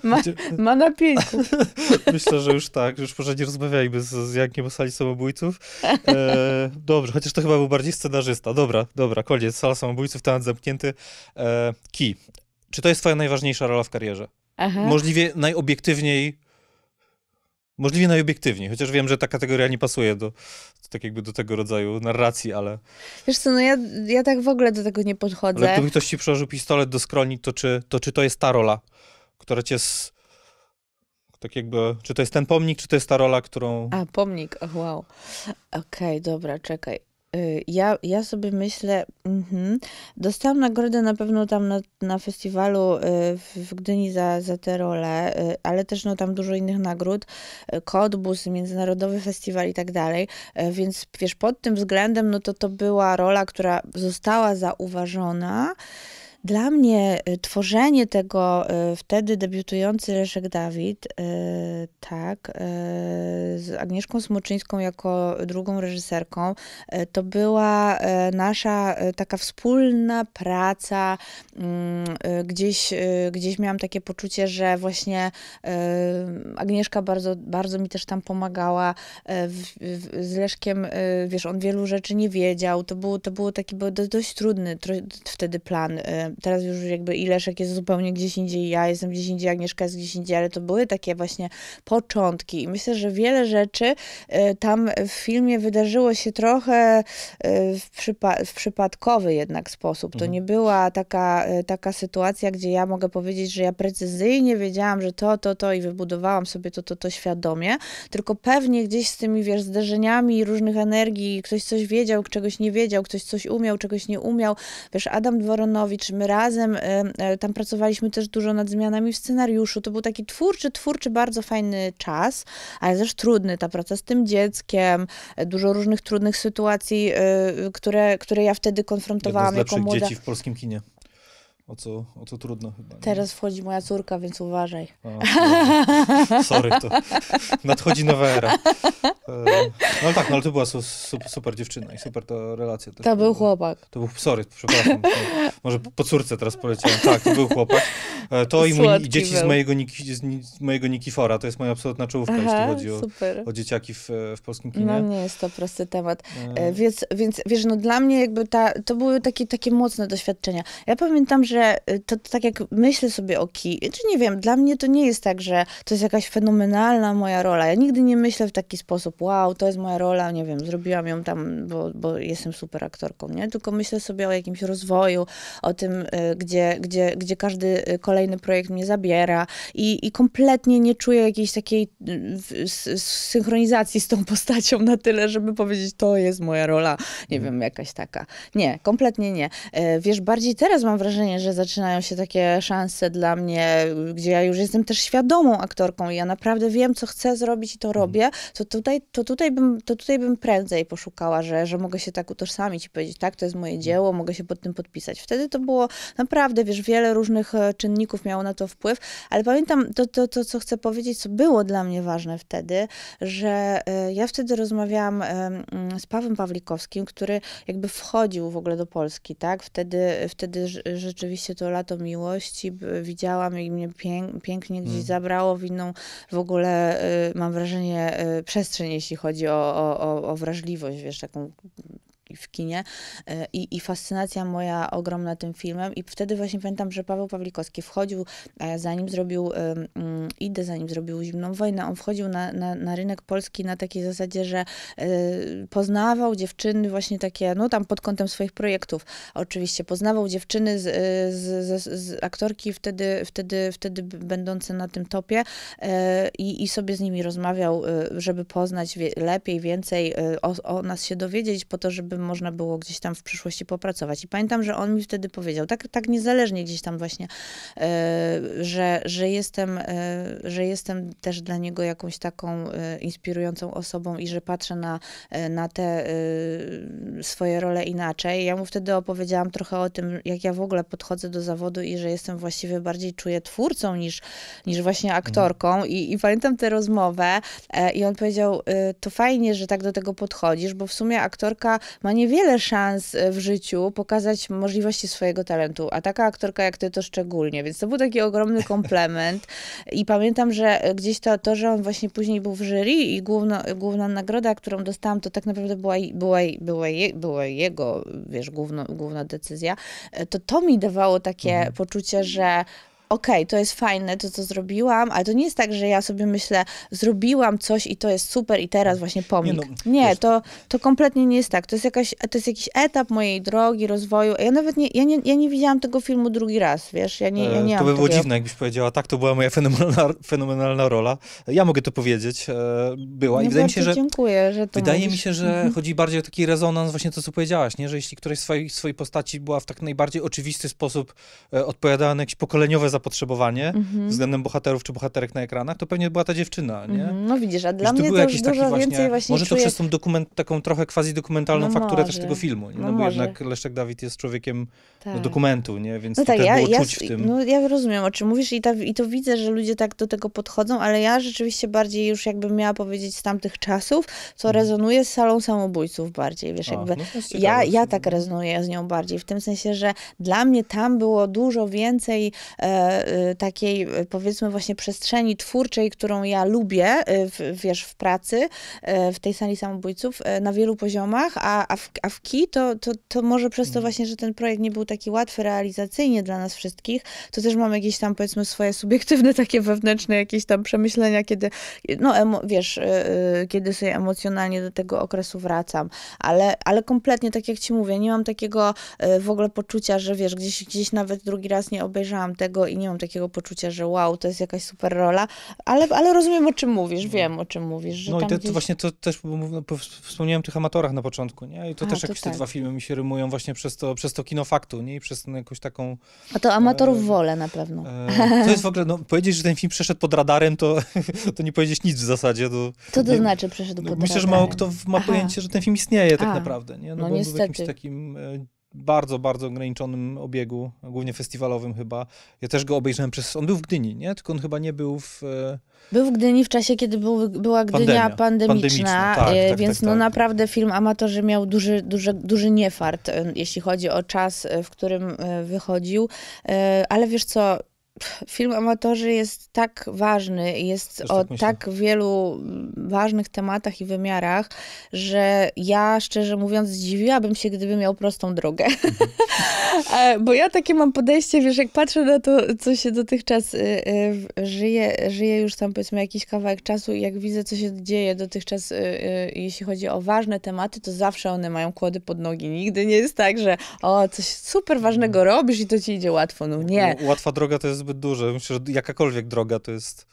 Ma, ma na Myślę, że już tak, już może nie rozmawiajmy z, z Jankiem o sali samobójców. E, dobrze, chociaż to chyba był bardziej scenarzysta. Dobra, dobra, koniec. Sala samobójców, temat zamknięty. E, Ki, czy to jest twoja najważniejsza rola w karierze? Aha. Możliwie najobiektywniej Możliwie najobiektywniej, chociaż wiem, że ta kategoria nie pasuje do, tak jakby do tego rodzaju narracji, ale... Wiesz co, no ja, ja tak w ogóle do tego nie podchodzę. Ale gdyby ktoś ci przełożył pistolet do skroni, to czy, to czy to jest ta rola, która cię z, tak jakby, czy to jest ten pomnik, czy to jest ta rola, którą... A, pomnik, oh, wow. Okej, okay, dobra, czekaj. Y, ja, ja sobie myślę, mm-hmm. dostałam nagrodę na pewno tam na, na festiwalu y, w Gdyni za, za te role, y, ale też no tam dużo innych nagród, Kodbus, Międzynarodowy Festiwal i tak dalej, więc wiesz, pod tym względem no to to była rola, która została zauważona, dla mnie y, tworzenie tego y, wtedy debiutujący Leszek Dawid, y, tak, z Agnieszką Smoczyńską jako drugą reżyserką, to była nasza taka wspólna praca. Mm, gdzieś, gdzieś miałam takie poczucie, że właśnie Agnieszka bardzo, bardzo mi też tam pomagała. Z Leszkiem, wiesz, on wielu rzeczy nie wiedział. To, było, to był taki dość trudny wtedy plan teraz już jakby Ileszek jest zupełnie gdzieś indziej, ja jestem gdzieś indziej, Agnieszka jest gdzieś indziej, ale to były takie właśnie początki i myślę, że wiele rzeczy y, tam w filmie wydarzyło się trochę y, w, przypa w przypadkowy jednak sposób. To mhm. nie była taka, y, taka sytuacja, gdzie ja mogę powiedzieć, że ja precyzyjnie wiedziałam, że to, to, to i wybudowałam sobie to, to, to świadomie, tylko pewnie gdzieś z tymi, wiesz, zderzeniami różnych energii, ktoś coś wiedział, czegoś nie wiedział, ktoś coś umiał, czegoś nie umiał. Wiesz, Adam Dworonowicz pracowaliśmy razem, y, y, tam pracowaliśmy też dużo nad zmianami w scenariuszu. To był taki twórczy, twórczy, bardzo fajny czas, ale też trudny. Ta praca z tym dzieckiem, y, dużo różnych trudnych sytuacji, które, które ja wtedy konfrontowałam Jedno z jako młoda. dzieci w polskim kinie. O co, o co trudno chyba. Nie? Teraz wchodzi moja córka, więc uważaj. O, no. sorry, to nadchodzi nowa era. E, no tak, no ale to była su, su, super dziewczyna i super ta relacja. Też to był chłopak. To był, sorry, przepraszam. Może po córce teraz poleciałem. Tak, to był chłopak. E, to i, mój, i dzieci z mojego, Niki, z mojego Nikifora, to jest moja absolutna czołówka, Aha, jeśli chodzi o, o, dzieciaki w, w polskim kinie. No nie jest to prosty temat. E. e... Więc, więc wiesz, no dla mnie jakby ta, to były takie, takie mocne doświadczenia. Ja pamiętam, że że y, to, to tak jak myślę sobie o Ki, czy nie wiem, dla mnie to nie jest tak, że to jest jakaś fenomenalna moja rola. Ja nigdy nie myślę w taki sposób, wow, to jest moja rola, nie wiem, zrobiłam ją tam, bo, bo jestem super aktorką, nie? Tylko myślę sobie o jakimś rozwoju, o tym, y, gdzie, gdzie, gdzie każdy y, kolejny projekt mnie zabiera i, i kompletnie nie czuję jakiejś takiej synchronizacji z tą postacią na tyle, żeby powiedzieć, to jest moja rola, nie mhm. wiem, jakaś taka. Nie, kompletnie nie. Wiesz, bardziej teraz mam wrażenie, że że zaczynają się takie szanse dla mnie, gdzie ja już jestem też świadomą aktorką i ja naprawdę wiem, co chcę zrobić i to mhm. robię, to tutaj, to tutaj, bym, to tutaj bym prędzej poszukała, że, że mogę się tak utożsamić i powiedzieć, tak, to jest moje mhm. dzieło, mogę się pod tym podpisać. Wtedy to było naprawdę, wiesz, wiele różnych e, czynników miało na to wpływ, ale pamiętam to, to, to co chcę powiedzieć, co było dla mnie ważne wtedy, że e, ja wtedy rozmawiałam z Pawłem Pawlikowskim, który jakby wchodził w ogóle do Polski, tak? Wtedy, wtedy rzeczywiście rzeczywiście to lato miłości widziałam i mnie pięk, pięknie gdzieś mm. zabrało w inną w ogóle, y, mam wrażenie, y, przestrzeń, jeśli chodzi o, o, o wrażliwość, wiesz, taką w kinie e, I, i fascynacja moja ogromna tym filmem i wtedy właśnie pamiętam, że Paweł Pawlikowski wchodził, zanim zrobił mm, Idę, zanim zrobił Zimną Wojnę, on wchodził na, na, na rynek polski na takiej zasadzie, że e, poznawał dziewczyny właśnie takie, no tam pod kątem swoich projektów oczywiście, poznawał dziewczyny z, e, z, z, z aktorki wtedy, wtedy, wtedy będące na tym topie i, i sobie z nimi rozmawiał, żeby poznać lepiej, więcej o, o nas się dowiedzieć, po to, żeby by można było gdzieś tam w przyszłości popracować. I pamiętam, że on mi wtedy powiedział, tak, tak niezależnie gdzieś tam właśnie, e, że, że, jestem, e, że jestem też dla niego jakąś taką e, inspirującą osobą i że patrzę na, na te swoje role inaczej. Ja mu wtedy opowiedziałam trochę o tym, jak ja w ogóle podchodzę do zawodu i że jestem właściwie bardziej czuję twórcą niż, niż właśnie mhm. aktorką. I, I pamiętam tę rozmowę i on powiedział, to fajnie, że tak do tego podchodzisz, bo w sumie aktorka ma niewiele szans e, w życiu pokazać możliwości swojego talentu, a taka aktorka jak ty to szczególnie, więc to był taki ogromny komplement i pamiętam, że e, gdzieś to, to że on właśnie później był w jury i główno, główna nagroda, którą dostałam, to tak naprawdę była, była, była, je, była jego, wiesz, główno, główna decyzja, e, to to mi dawało takie mhm. poczucie, że okej, okay, to jest fajne to, co zrobiłam, ale to nie jest tak, że ja sobie myślę, zrobiłam coś i to jest super i teraz właśnie pomnik. Nie, no, nie to, to kompletnie nie jest tak. To jest, jakaś, to jest jakiś etap mojej drogi, rozwoju. Ja nawet nie, ja nie, ja nie widziałam tego filmu drugi raz, wiesz, ja nie, ja e, nie To by było dziwne, jakbyś powiedziała, tak, to była moja fenomenalna, fenomenalna rola. Ja mogę to powiedzieć, e, była. I no wydaje mi się, że... Dziękuję, że to Wydaje mówisz. mi się, że mhm. chodzi bardziej o taki rezonans właśnie to, co powiedziałaś, nie? że jeśli któraś z swojej, swojej postaci była w tak najbardziej oczywisty sposób e, odpowiadała na jakieś pokoleniowe zapotrzebowanie mhm. względem bohaterów czy bohaterek na ekranach, to pewnie była ta dziewczyna, nie? Mhm. No widzisz, a dla mnie to jakiś dużo właśnie, więcej właśnie Może czuję... to przez tą dokument, taką trochę quasi-dokumentalną no fakturę może. też tego filmu, nie? No, no bo może. jednak Leszek Dawid jest człowiekiem no, tak. no, dokumentu, nie? Więc no to tak, też ja, było ja, w tym. No ja rozumiem, o czym mówisz i, ta, i to widzę, że ludzie tak do tego podchodzą, ale ja rzeczywiście bardziej już jakbym miała powiedzieć z tamtych czasów, co hmm. rezonuje z salą samobójców bardziej, wiesz, o, jakby no ja, ja tak no. rezonuję z nią bardziej, w tym sensie, że dla mnie tam było dużo więcej e, Y, takiej y, powiedzmy właśnie przestrzeni twórczej, którą ja lubię, y, w, wiesz, w pracy, w tej sali samobójców na wielu poziomach, a, a, w, a w KI to, to, to może przez to mhm. właśnie, że ten projekt nie był taki łatwy realizacyjnie dla nas wszystkich, to też mam jakieś tam powiedzmy swoje subiektywne takie wewnętrzne jakieś tam przemyślenia, kiedy no wiesz, kiedy sobie emocjonalnie do tego okresu wracam, ale, ale kompletnie tak jak ci mówię, nie mam takiego w ogóle poczucia, że wiesz, gdzieś, gdzieś nawet drugi raz nie obejrzałam tego i nie mam takiego poczucia, że wow, to jest jakaś super rola, ale, ale rozumiem o czym mówisz, no. wiem o czym mówisz. Że no i to, gdzieś... to właśnie to też no, wspomniałem o tych amatorach na początku, nie? I to A, też to jakieś tak. te dwa filmy mi się rymują właśnie przez to, przez to kino faktu, nie? I przez jakąś taką... A to amatorów e, wolę na pewno. E, to jest w ogóle, no powiedzieć, że ten film przeszedł pod radarem, to, to nie powiedzieć nic w zasadzie. To, Co to nie, znaczy przeszedł no, pod myślę, radarem? Myślę, że mało kto ma Aha. pojęcie, że ten film istnieje tak naprawdę, nie? No, no bo niestety. był jakimś takim e, bardzo, bardzo ograniczonym obiegu, głównie festiwalowym chyba. Ja też go obejrzałem przez... On był w Gdyni, nie? Tylko on chyba nie był w... E, był w Gdyni w czasie, kiedy był, była Gdynia Pandemia. pandemiczna, pandemiczna. E, tak, tak, tak, więc no tak, no naprawdę film Amatorzy miał duży, duży, duży niefart, e, jeśli chodzi o czas, w którym wychodził. ale wiesz co, film Amatorzy jest tak ważny, jest o tak, tak, wielu ważnych tematach i wymiarach, że ja szczerze mówiąc zdziwiłabym się, gdyby miał prostą drogę. Mhm. E, bo ja takie mam podejście, wiesz, jak patrzę na to, co się dotychczas y, y, żyje, żyje już tam powiedzmy jakiś kawałek czasu i jak widzę, co się dzieje dotychczas, y, jeśli chodzi o ważne tematy, to zawsze one mają kłody pod nogi. Nigdy nie jest tak, że o, coś super ważnego mhm. robisz i to ci idzie łatwo. No nie. Łatwa droga to jest zbyt duże. Myślę, że jakakolwiek droga to jest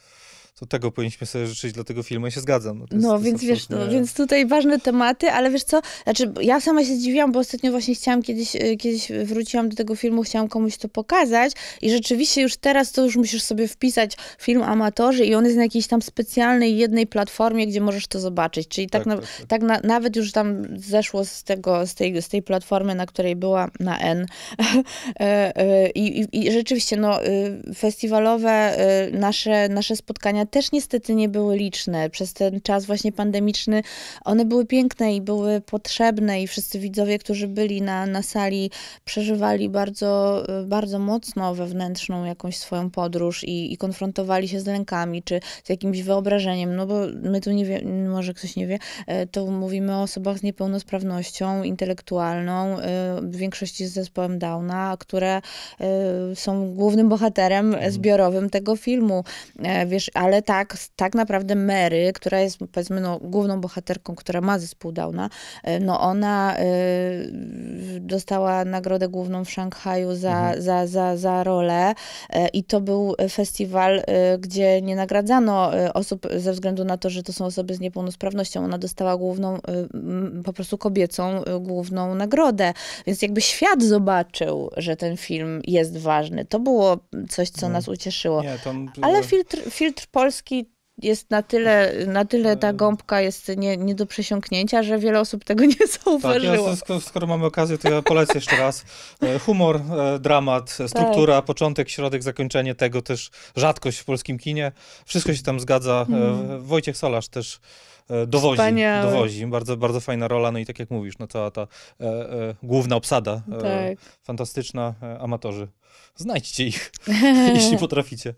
to tego powinniśmy sobie życzyć dla tego filmu. Ja się zgadzam. No, jest, no więc absolutnie... wiesz, no, więc tutaj ważne tematy, ale wiesz co, znaczy ja sama się zdziwiłam, bo ostatnio właśnie chciałam kiedyś, y, kiedyś wróciłam do tego filmu, chciałam komuś to pokazać i rzeczywiście już teraz to już musisz sobie wpisać film amatorzy i on jest na jakiejś tam specjalnej jednej platformie, gdzie możesz to zobaczyć. Czyli tak, tak, na, tak, tak. tak na, nawet już tam zeszło z tego, z tej, z tej platformy, na której była na N. E, e, I, i, I rzeczywiście, no, y, festiwalowe y, nasze, nasze spotkania też niestety nie były liczne. Przez ten czas właśnie pandemiczny one były piękne i były potrzebne i wszyscy widzowie, którzy byli na, na sali przeżywali bardzo, y, bardzo mocno wewnętrzną jakąś swoją podróż i, i konfrontowali się z lękami czy z jakimś wyobrażeniem, no bo my tu nie wiem, może ktoś nie wie, e, to mówimy o osobach z niepełnosprawnością intelektualną, y, w większości z zespołem Downa, które y, są głównym bohaterem mhm. zbiorowym tego filmu, e, wiesz, ale ale tak, tak naprawdę Mary, która jest powiedzmy no, główną bohaterką, która ma zespół Downa, e, no ona y, dostała nagrodę główną w Szanghaju za, mhm. za, za, za rolę e, i to był festiwal, gdzie nie nagradzano osób ze względu na to, że to są osoby z niepełnosprawnością. Ona dostała główną, po prostu kobiecą główną nagrodę, więc jakby świat zobaczył, że ten film jest ważny. To było coś, co no. nas ucieszyło. Nie, Ale filtr, filtr Polski Polski jest na tyle, na tyle ta gąbka jest nie, nie do przesiąknięcia, że wiele osób tego nie zauważyło. Tak, ja, skoro mamy okazję, to ja polecę jeszcze raz. E, humor, e, dramat, e, struktura, tak. początek, środek, zakończenie tego też rzadkość w polskim kinie. Wszystko się tam zgadza. Mhm. Wojciech Solarz też E, dowozi, Wspaniały. dowozi. Bardzo, bardzo fajna rola, no i tak jak mówisz, no cała ta e, e, główna obsada, e, tak. fantastyczna, e, amatorzy. Znajdźcie ich, jeśli potraficie.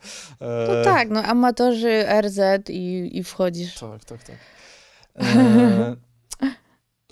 No tak, no amatorzy RZ i, i wchodzisz. Tak, tak, tak.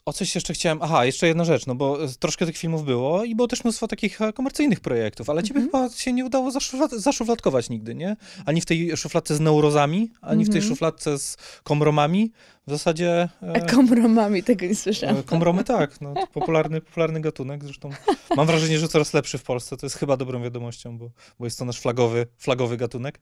O coś jeszcze chciałem. Aha, jeszcze jedna rzecz, no bo e, troszkę tych filmów było i było też mnóstwo takich e, komercyjnych projektów, ale mm-hmm. ciebie mhm. chyba się nie udało zaszuflad- zaszufladkować nigdy, nie? Ani w tej szufladce z neurozami, ani mm-hmm. w tej mhm. szufladce z komromami, w zasadzie... E, komromami, tego nie słyszałem. E, komromy tak, no, popularny, popularny gatunek, zresztą mam wrażenie, że coraz lepszy w Polsce, to jest chyba dobrą wiadomością, bo, bo jest to nasz flagowy, flagowy gatunek.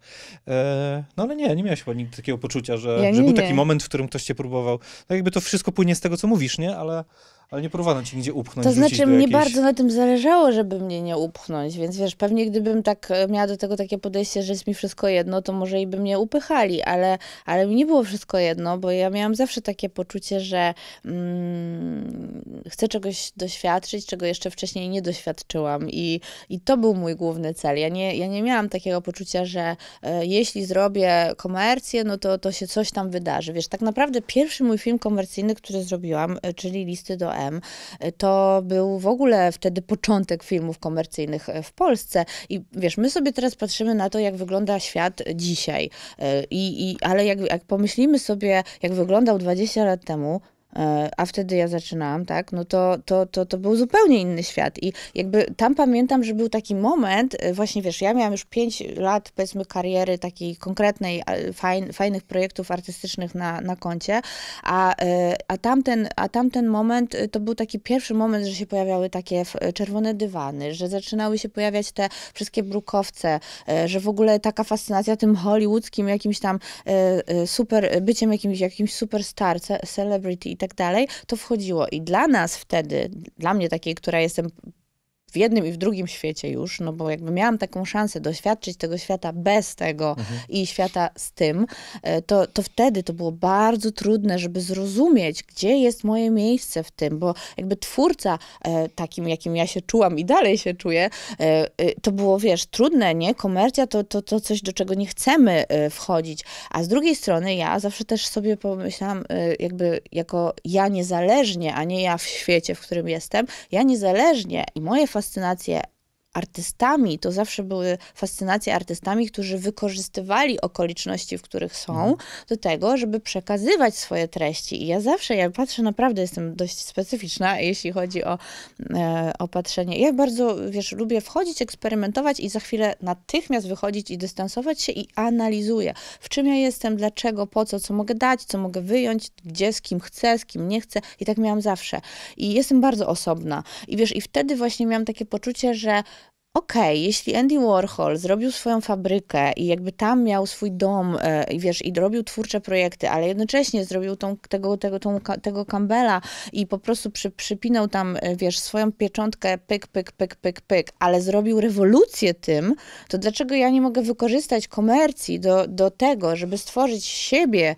E, no ale nie, nie miałeś chyba nigdy takiego poczucia, że, ja że nie, był taki nie. moment, w którym ktoś cię próbował, no jakby to wszystko płynie z tego, co mówisz, nie? Ale ale nie próbowano cię nigdzie upchnąć. To znaczy, mnie jakiejś... bardzo na tym zależało, żeby mnie nie upchnąć, więc wiesz, pewnie gdybym tak e, miała do tego takie podejście, że jest mi wszystko jedno, to może i by mnie upychali, ale, ale mi nie było wszystko jedno, bo ja miałam zawsze takie poczucie, że mm, chcę czegoś doświadczyć, czego jeszcze wcześniej nie doświadczyłam i, i to był mój główny cel. Ja nie, ja nie miałam takiego poczucia, że e, jeśli zrobię komercję, no to, to się coś tam wydarzy. Wiesz, tak naprawdę pierwszy mój film komercyjny, który zrobiłam, e, czyli Listy do to był w ogóle wtedy początek filmów komercyjnych e, w Polsce. I wiesz, my sobie teraz patrzymy na to, jak wygląda świat dzisiaj. E, I, i, ale jak, jak pomyślimy sobie, jak wyglądał 20 lat temu, E, a wtedy ja zaczynałam, tak, no to, to, to, to był zupełnie inny świat. I jakby tam pamiętam, że był taki moment, e, właśnie wiesz, ja miałam już 5 lat, powiedzmy, kariery takiej konkretnej, fajn, fajnych projektów artystycznych na, na koncie, a, e, a, tamten, a tamten moment to był taki pierwszy moment, że się pojawiały takie czerwone dywany, że zaczynały się pojawiać te wszystkie brukowce, że w ogóle taka fascynacja tym hollywoodzkim jakimś tam super, byciem jakimś, jakimś superstar, celebrity tak dalej, to wchodziło. I dla nas wtedy, dla mnie takiej, która jestem w jednym i w drugim świecie już, no bo jakby miałam taką szansę doświadczyć tego świata bez tego mhm. i świata z tym, e, to, to wtedy to było bardzo trudne, żeby zrozumieć, gdzie jest moje miejsce w tym, bo jakby twórca e, takim, jakim ja się czułam i dalej się czuję, e, to było, wiesz, trudne, nie? Komercja to, to, to coś, do czego nie chcemy wchodzić, a z drugiej strony ja zawsze też sobie pomyślałam, jakby jako ja niezależnie, a nie ja w świecie, w którym jestem, ja niezależnie i moje fascynacje fascynację artystami, to zawsze były fascynacje artystami, którzy wykorzystywali okoliczności, w których są, mhm. do tego, żeby przekazywać swoje treści. I ja zawsze, jak patrzę, naprawdę jestem dość specyficzna, jeśli chodzi o, e, opatrzenie. Ja bardzo, wiesz, lubię wchodzić, eksperymentować i za chwilę natychmiast wychodzić i dystansować się i analizuję, w czym ja jestem, dlaczego, po co, co mogę dać, co mogę wyjąć, gdzie, z kim chcę, z kim nie chcę. I tak miałam zawsze. I jestem bardzo osobna. I wiesz, i wtedy właśnie miałam takie poczucie, że okej, okay, jeśli Andy Warhol zrobił swoją fabrykę i jakby tam miał swój dom e, i wiesz, i robił twórcze projekty, ale jednocześnie zrobił tą, tego, tego, tą, tego Campbella i po prostu przy, przypinał tam, e, wiesz, swoją pieczątkę pyk, pyk, pyk, pyk, pyk, ale zrobił rewolucję tym, to dlaczego ja nie mogę wykorzystać komercji do, do tego, żeby stworzyć siebie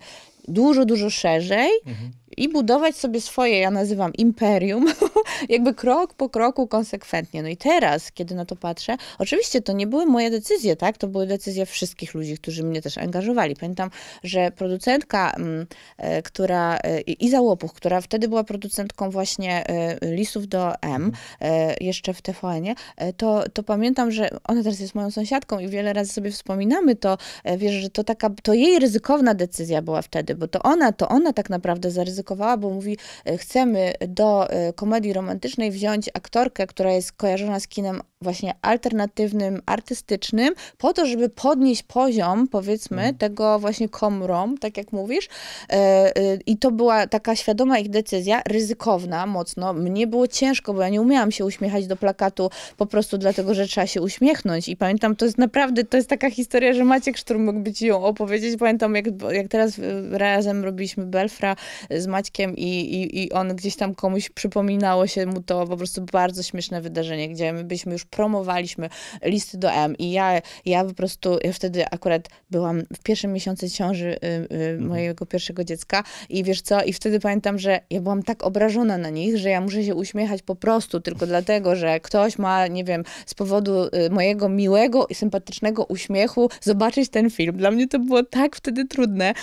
dużo, dużo szerzej mhm i budować sobie swoje, ja nazywam imperium, jakby krok po kroku konsekwentnie. No i teraz, kiedy na to patrzę, oczywiście to nie były moje decyzje, tak? To były decyzje wszystkich ludzi, którzy mnie też angażowali. Pamiętam, że producentka, mm, e, która e, Iza Łopuch, która wtedy była producentką właśnie e, listów do M, mhm. jeszcze w TVN-ie, to, to pamiętam, że ona teraz jest moją sąsiadką i wiele razy sobie wspominamy to, wiesz, że to taka, to jej ryzykowna decyzja była wtedy, bo to ona, to ona tak naprawdę zaryzykowała bo mówi, e, chcemy do e, komedii romantycznej wziąć aktorkę, która jest kojarzona z kinem właśnie alternatywnym, artystycznym, po to, żeby podnieść poziom, powiedzmy, mhm. tego właśnie komrom, tak jak mówisz. E, I to była taka świadoma ich decyzja, ryzykowna mocno. Mnie było ciężko, bo ja nie umiałam się uśmiechać do plakatu po prostu dlatego, że trzeba się uśmiechnąć. I pamiętam, to jest naprawdę, to jest taka historia, że Maciek Szturm mógłby ci ją opowiedzieć. Pamiętam, jak, jak teraz razem robiliśmy Belfra z Maćkiem i, i, i on gdzieś tam komuś przypominało się mu to po prostu bardzo śmieszne wydarzenie, gdzie my byśmy już promowaliśmy listy do M i ja, ja po prostu ja wtedy akurat byłam w pierwszym miesiącu ciąży y, y, mhm. mojego pierwszego dziecka i wiesz co, i wtedy pamiętam, że ja byłam tak obrażona na nich, że ja muszę się uśmiechać po prostu tylko dlatego, że ktoś ma, nie wiem, z powodu y, mojego miłego i sympatycznego uśmiechu zobaczyć ten film. Dla mnie to było tak wtedy trudne,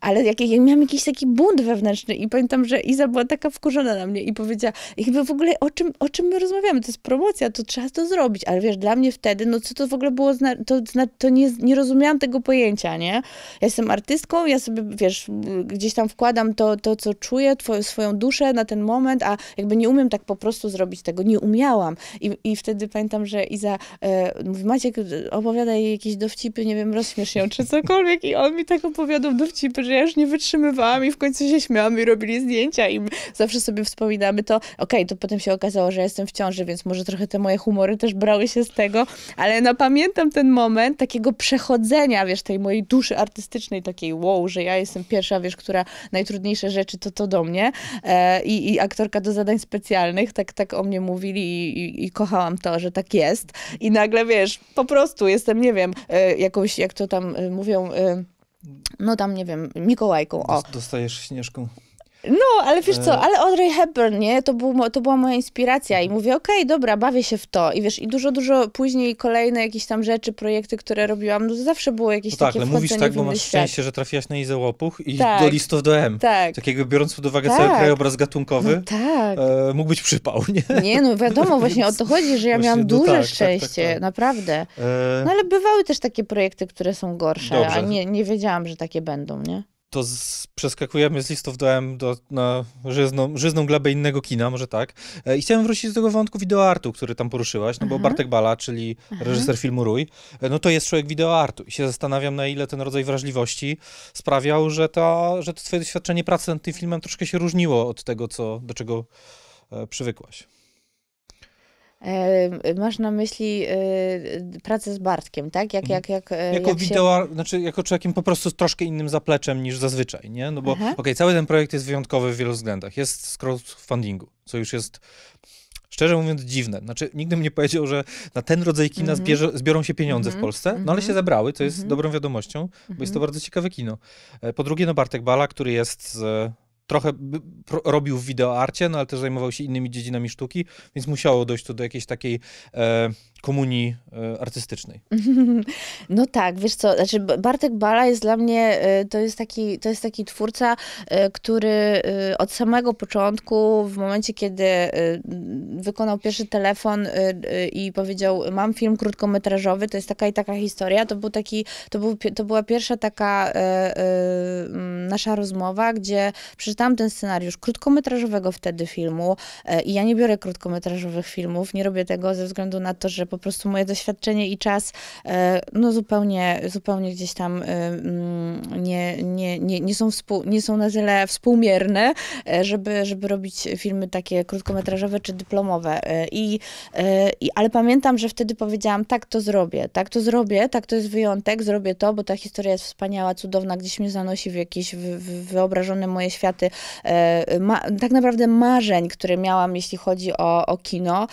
ale jak, jak miałam jakiś taki bunt wewnętrzny i pamiętam, że Iza była taka wkurzona na mnie i powiedziała, jakby w ogóle o czym, o czym my rozmawiamy? To jest promocja, to trzeba to zrobić. Ale wiesz, dla mnie wtedy, no co to w ogóle było, to, to nie, nie rozumiałam tego pojęcia, nie? Ja jestem artystką, ja sobie, wiesz, gdzieś tam wkładam to, to co czuję, twoją, swoją duszę na ten moment, a jakby nie umiem tak po prostu zrobić tego, nie umiałam. I, i wtedy pamiętam, że Iza e, mówi, Maciek, jej jakieś dowcipy, nie wiem, rozśmiesz ją czy cokolwiek. I on mi tak opowiadał dowcipy, że ja już nie wytrzymywałam i w końcu się śmiałam i robili zdjęcia i zawsze sobie wspominamy to. Okej, okay, to potem się okazało, że jestem w ciąży, więc może trochę te moje humory też brały się z tego, ale no pamiętam ten moment takiego przechodzenia, wiesz, tej mojej duszy artystycznej, takiej wow, że ja jestem pierwsza, wiesz, która najtrudniejsze rzeczy to to do mnie e, i, i aktorka do zadań specjalnych, tak, tak o mnie mówili i, i, i kochałam to, że tak jest i nagle, wiesz, po prostu jestem, nie wiem, e, jakąś, jak to tam e, mówią... E, no tam, nie wiem, Mikołajką. O. Dostajesz śnieżką. No, ale wiesz co, e. ale Audrey Hepburn, nie? To, był, to była moja inspiracja i mówię, okej, okay, dobra, bawię się w to. I wiesz, i dużo, dużo później kolejne jakieś tam rzeczy, projekty, które robiłam, no to zawsze było jakieś no tak, takie Tak, ale mówisz tak, bo masz świat. szczęście, że trafiłaś na Izę Łopuch i tak, do listów do M. Tak. Takiego biorąc pod uwagę tak. cały krajobraz gatunkowy, no, tak. E, mógł być przypał, nie? Nie, no wiadomo, właśnie o to chodzi, że ja właśnie, miałam no duże tak, tak, tak szczęście, tak. naprawdę. E. No ale bywały też takie projekty, które są gorsze, Dobrze. a nie, nie wiedziałam, że takie będą, nie? to z, przeskakujemy z listów do M do, na żyzną, żyzną glebę innego kina, może tak. E, I chciałem wrócić do tego wątku wideoartu, który tam poruszyłaś, no bo mhm. Bartek Bala, czyli mhm. reżyser filmu Rój, e, no to jest człowiek wideoartu. I się zastanawiam, na ile ten rodzaj wrażliwości sprawiał, że, to, że to twoje doświadczenie pracy nad tym filmem troszkę się różniło od tego, co, do czego e, przywykłaś. Masz na myśli e, pracę z Bartkiem, tak? Jak, mhm. jak, jak, e, jako jak wideo, się... znaczy jako człowiekiem po prostu z troszkę innym zapleczem niż zazwyczaj, nie? No bo okej, okay, cały ten projekt jest wyjątkowy w wielu względach. Jest z crowdfundingu, co już jest szczerze mówiąc dziwne. Znaczy, nigdy nie powiedział, że na ten rodzaj kina mm -hmm. zbierze, zbiorą się pieniądze mm -hmm. w mhm. Polsce, no ale się mhm. zebrały, co jest mm -hmm. dobrą wiadomością, bo jest to bardzo ciekawe kino. E, po drugie, no Bartek Bala, który jest z trochę robił w wideoarcie, no ale też zajmował się innymi dziedzinami sztuki, więc musiało dojść tu do jakiejś takiej e, komunii e, artystycznej. No tak, wiesz co, znaczy Bartek Bala jest dla mnie, e, to jest taki, to jest taki twórca, e, który od samego początku, w momencie kiedy wykonał pierwszy telefon i powiedział, mam film krótkometrażowy, to jest taka i taka historia, to był taki, to, był, to była pierwsza taka nasza rozmowa, gdzie przeczytałam ten scenariusz krótkometrażowego wtedy filmu i ja nie biorę krótkometrażowych filmów, nie robię tego ze względu na to, że po prostu moje doświadczenie i czas e, no zupełnie, zupełnie gdzieś tam e, mm, nie, nie, nie, nie, są, współ, nie są na tyle współmierne, e, żeby, żeby robić filmy takie krótkometrażowe czy dyplomowe. I, i, ale pamiętam, że wtedy powiedziałam, tak to zrobię, tak to zrobię, tak to jest wyjątek, zrobię to, bo ta historia jest wspaniała, cudowna, gdzieś mnie zanosi w jakieś wyobrażone moje światy ma, tak naprawdę marzeń, które miałam, jeśli chodzi o, o kino.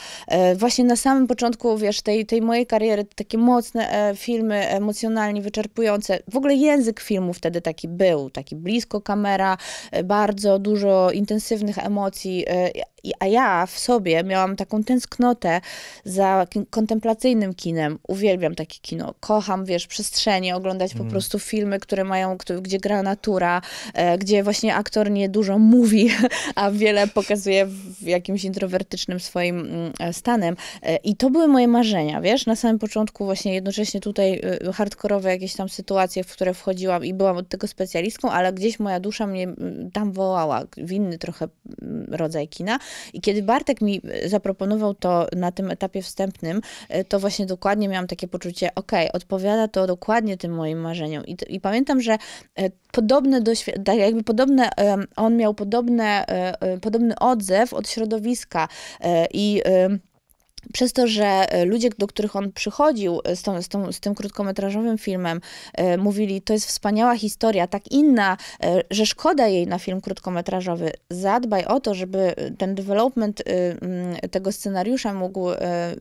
Właśnie na samym początku, wiesz, wiesz, tej, tej mojej kariery, takie mocne e, filmy, emocjonalnie wyczerpujące. W ogóle język filmu wtedy taki był, taki blisko kamera, e, bardzo dużo intensywnych emocji, e, a ja w sobie miałam taką tęsknotę za kontemplacyjnym kinem. Uwielbiam takie kino. Kocham, wiesz, przestrzenie, oglądać mm. po mhm. prostu filmy, które mają, gdzie gra natura, gdzie właśnie aktor nie dużo mówi, a wiele pokazuje w jakimś introwertycznym swoim mm, stanem. I to były moje marzenia marzenia, wiesz? Na samym początku właśnie jednocześnie tutaj y, y, hardkorowe jakieś tam sytuacje, w które wchodziłam i byłam od tego specjalistką, ale gdzieś moja dusza mnie mm, tam wołała, w inny trochę mm, rodzaj kina. I kiedy Bartek mi y, zaproponował to na tym etapie wstępnym, to właśnie dokładnie miałam takie poczucie, okej, okay, odpowiada to dokładnie tym moim marzeniom. I, i pamiętam, że podobne doświadczenie, tak jakby podobne, on miał podobne, podobny odzew od środowiska i przez to, że e, ludzie, do których on przychodził e, z, tą, z, tą, z tym krótkometrażowym filmem, e, mówili, to jest wspaniała historia, tak inna, e, że szkoda jej na film krótkometrażowy. Zadbaj o to, żeby e, ten development e, tego scenariusza mógł,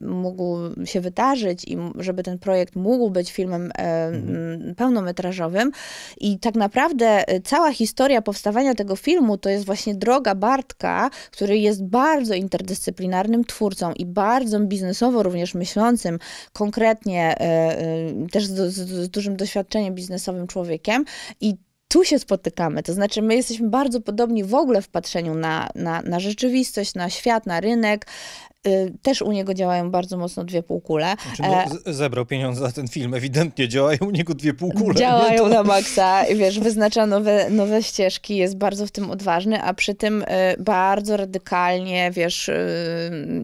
mógł się wydarzyć i żeby ten projekt mógł być filmem mhm. pełnometrażowym. I tak naprawdę cała historia powstawania tego filmu to jest właśnie droga Bartka, który jest bardzo interdyscyplinarnym twórcą i bardzo bardzo biznesowo również myślącym, konkretnie e, e, też z, z, z dużym doświadczeniem biznesowym człowiekiem i tu się spotykamy. To znaczy, my jesteśmy bardzo podobni w ogóle w patrzeniu na, na, na rzeczywistość, na świat, na rynek, Y, też u niego działają bardzo mocno dwie półkule. Znaczy, no, e, zebrał pieniądze na ten film, ewidentnie działają u niego dwie półkule. Działają to... na maksa, wiesz, wyznacza nowe, nowe ścieżki, jest bardzo w tym odważny, a przy tym y, bardzo radykalnie, wiesz, y,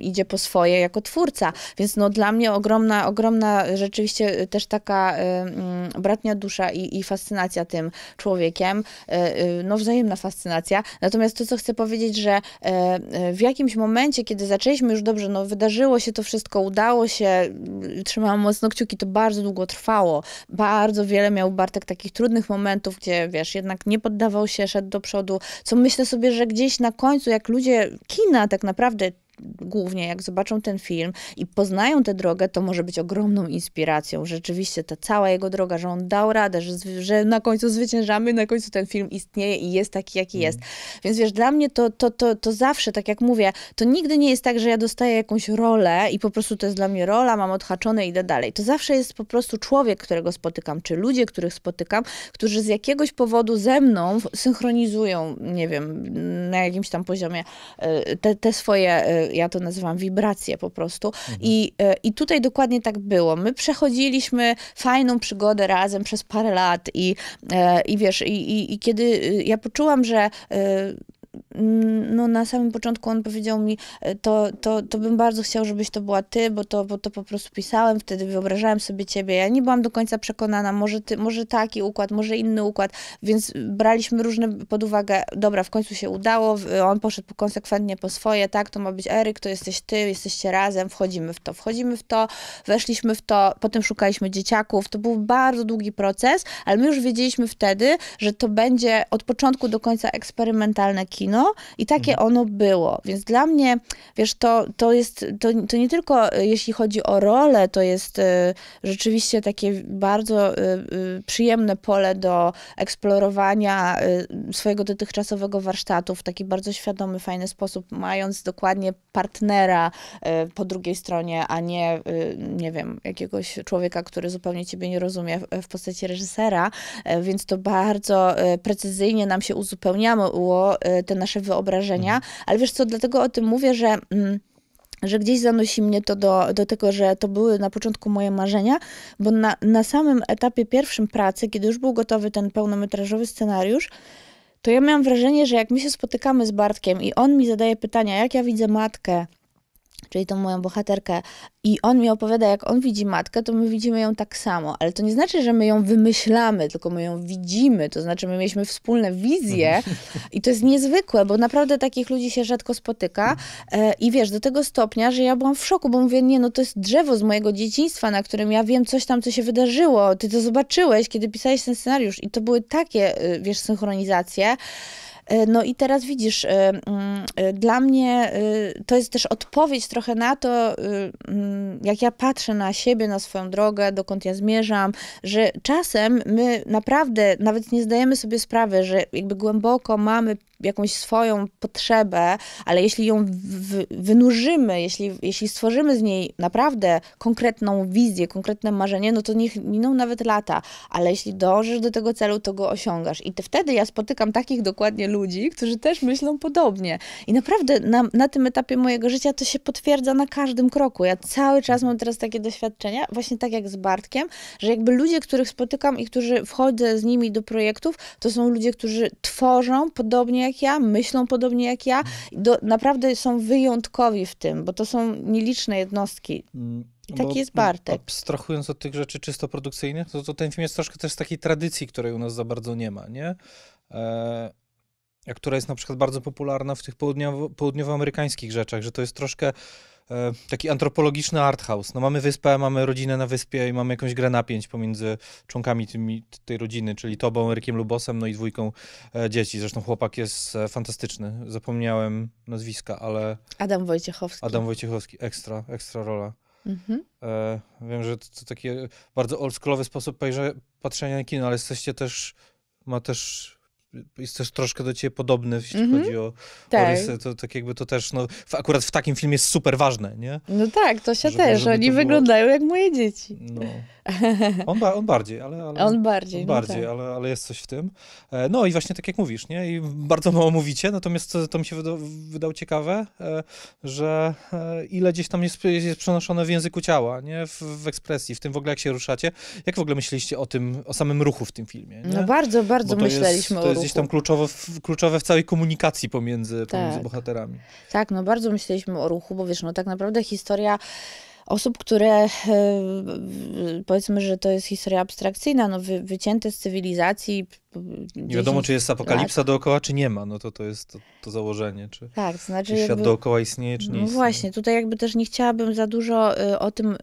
idzie po swoje jako twórca. Więc no dla mnie ogromna, ogromna rzeczywiście też taka mm, bratnia dusza i, i fascynacja tym człowiekiem, no wzajemna fascynacja. Natomiast to, co chcę powiedzieć, że w jakimś momencie, kiedy zaczęliśmy już dobrze, no wydarzyło się to wszystko, udało się, trzymałam mocno kciuki, to bardzo długo trwało. Bardzo wiele miał Bartek takich trudnych momentów, gdzie wiesz, jednak nie poddawał się, szedł do przodu, co myślę sobie, że gdzieś na końcu, jak ludzie kina tak naprawdę głównie jak zobaczą ten film i poznają tę drogę, to może być ogromną inspiracją. Rzeczywiście ta cała jego droga, że on dał radę, że, że na końcu zwyciężamy, na końcu ten film istnieje i jest taki, jaki mm. jest. Więc wiesz, dla mnie to, to, to, to zawsze, tak jak mówię, to nigdy nie jest tak, że ja dostaję jakąś rolę i po prostu to jest dla mnie rola, mam odhaczone i idę dalej. To zawsze jest po prostu człowiek, którego spotykam, czy ludzie, których spotykam, którzy z jakiegoś powodu ze mną synchronizują, nie wiem, na jakimś tam poziomie y, te, te swoje y, ja to nazywam wibracje po prostu. Mhm. I, e, I tutaj dokładnie tak było. My przechodziliśmy fajną przygodę razem przez parę lat i, e, i wiesz, i, i, i kiedy e, ja poczułam, że Mm, no na samym początku on powiedział mi, e, to, to, to bym bardzo chciał, żebyś to była ty, bo to, bo to po prostu pisałem, wtedy wyobrażałem sobie ciebie. Ja nie byłam do końca przekonana, może, ty, może taki układ, może inny układ, więc braliśmy różne pod uwagę, dobra, w końcu się udało, on poszedł konsekwentnie po swoje, tak, to ma być Eryk, to jesteś ty, jesteście razem, wchodzimy w to, wchodzimy w to, weszliśmy w to, potem szukaliśmy dzieciaków, to był bardzo długi proces, ale my już wiedzieliśmy wtedy, że to będzie od początku do końca eksperymentalne kino, i takie mhm. ono było. Więc dla mnie, wiesz, to, to jest, to, to nie tylko e, jeśli chodzi o rolę, to jest e, rzeczywiście takie bardzo e, przyjemne pole do eksplorowania swojego dotychczasowego warsztatu w taki bardzo świadomy, fajny sposób, mając dokładnie partnera po drugiej stronie, a nie, nie wiem, jakiegoś człowieka, który zupełnie ciebie nie rozumie w postaci reżysera, więc to bardzo precyzyjnie nam się uzupełniało te nasze nasze wyobrażenia, mhm. ale wiesz co, dlatego o tym mówię, że mm, że gdzieś zanosi mnie to do, do tego, że to były na początku moje marzenia, bo na, na samym etapie pierwszym pracy, kiedy już był gotowy ten pełnometrażowy scenariusz, to ja miałam wrażenie, że jak my się spotykamy z Bartkiem i on mi zadaje pytania, jak ja widzę matkę, czyli tą moją bohaterkę, i on mi opowiada, jak on widzi matkę, to my widzimy ją tak samo. Ale to nie znaczy, że my ją wymyślamy, tylko my ją widzimy. To znaczy, my mieliśmy wspólne wizje i to jest niezwykłe, bo naprawdę takich ludzi się rzadko spotyka. E, I wiesz, do tego stopnia, że ja byłam w szoku, bo mówię, nie, no to jest drzewo z mojego dzieciństwa, na którym ja wiem coś tam, co się wydarzyło. Ty to zobaczyłeś, kiedy pisałeś ten scenariusz. I to były takie, y, wiesz, synchronizacje. E, no i teraz widzisz, e, mm, e, dla mnie to jest też odpowiedź trochę na to, mm, jak ja patrzę na siebie, na swoją drogę, dokąd ja zmierzam, że czasem my naprawdę nawet nie zdajemy sobie sprawy, że jakby głęboko mamy jakąś swoją potrzebę, ale jeśli ją wynurzymy, jeśli, jeśli stworzymy z niej naprawdę konkretną wizję, konkretne marzenie, no to niech miną nawet lata, ale jeśli dążysz do tego celu, to go osiągasz. I te, wtedy ja spotykam takich dokładnie ludzi, którzy też myślą podobnie. I naprawdę na, na tym etapie mojego życia to się potwierdza na każdym kroku. Ja cały czas mam teraz takie doświadczenia, właśnie tak jak z Bartkiem, że jakby ludzie, których spotykam i którzy wchodzę z nimi do projektów, to są ludzie, którzy tworzą podobnie jak jak ja, myślą podobnie jak ja. Do, naprawdę są wyjątkowi w tym, bo to są nieliczne jednostki. Mm, I taki bo, jest no, Bartek. Abstrahując od tych rzeczy czysto produkcyjnych, to, to ten film jest troszkę też z takiej tradycji, której u nas za bardzo nie ma, nie? E która jest na przykład bardzo popularna w tych południowo, południowoamerykańskich rzeczach, że to jest troszkę E, taki antropologiczny art house. No mamy wyspę, mamy rodzinę na wyspie i mamy jakąś grę napięć pomiędzy członkami tymi, tej rodziny, czyli Tobą, Erykiem Lubosem, no i dwójką e, dzieci. Zresztą chłopak jest e, fantastyczny. Zapomniałem nazwiska, ale... Adam Wojciechowski. Adam Wojciechowski, ekstra, ekstra rola. Mhm. E, wiem, że to, to taki bardzo oldschoolowy sposób patrzenia na kino, ale jesteście też, ma też jest też troszkę do ciebie podobny, jeśli mm -hmm. chodzi o, tak. o rysy, to tak jakby to też, no, w, akurat w takim filmie jest super ważne, nie? No tak, to się żeby, też, żeby oni było... wyglądają jak moje dzieci. No. On, ba on bardziej, ale, ale... On bardziej, on no bardziej, no tak. ale, ale jest coś w tym. E, no i właśnie tak jak mówisz, nie? I bardzo mało mówicie, natomiast to, to mi się wyda wydało ciekawe, e, że e, ile gdzieś tam jest, jest przenoszone w języku ciała, nie? W, w, ekspresji, w tym w ogóle jak się ruszacie. Jak w ogóle myśleliście o tym, o samym ruchu w tym filmie, nie? No bardzo, bardzo myśleliśmy jest, o ruchu gdzieś tam kluczowe w, kluczowe w całej komunikacji pomiędzy, tak. pomiędzy bohaterami. Tak, no bardzo myśleliśmy o ruchu, bo wiesz, no tak naprawdę historia osób, które e, powiedzmy, że to jest historia abstrakcyjna, no wycięte z cywilizacji, nie wiadomo, czy jest apokalipsa lat. Tak. dookoła, czy nie ma. No to to jest to, to założenie. Czy, tak, znaczy. Czy świat jakby, dookoła istnieje, czy nie no Właśnie, tutaj jakby też nie chciałabym za dużo y, o tym, y,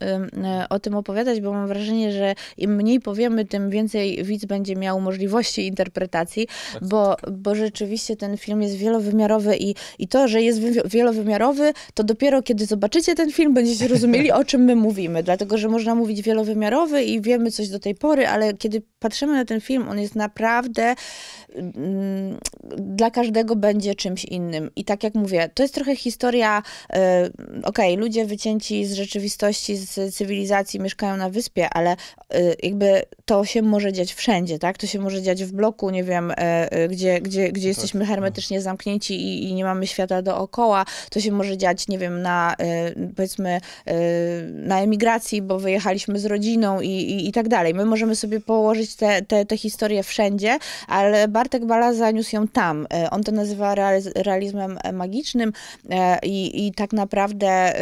y, o tym opowiadać, bo mam wrażenie, że im mniej powiemy, tym więcej widz będzie miał możliwości interpretacji, tak, bo, tak. bo rzeczywiście ten film jest wielowymiarowy i, i to, że jest wielowymiarowy, to dopiero kiedy zobaczycie ten film, będziecie rozumieli, o czym my mówimy. Dlatego, że można mówić wielowymiarowy i wiemy coś do tej pory, ale kiedy patrzymy na ten film, on jest naprawdę naprawdę Mm, dla każdego będzie czymś innym. I tak jak mówię, to jest trochę historia, e, okej, okay, ludzie wycięci z rzeczywistości, z cywilizacji mieszkają na wyspie, ale e, jakby to się może dziać wszędzie, tak? To się może dziać w bloku, nie wiem, e, gdzie, gdzie, gdzie tak, jesteśmy no. hermetycznie zamknięci i, i nie mamy świata dookoła. To się może dziać, nie wiem, na powiedzmy na emigracji, bo wyjechaliśmy z rodziną i, i, i tak dalej. My możemy sobie położyć te, te, te historie wszędzie, ale bardzo Bartek Bala zaniósł ją tam. E, on to nazywa realizmem e, magicznym e, i, i tak naprawdę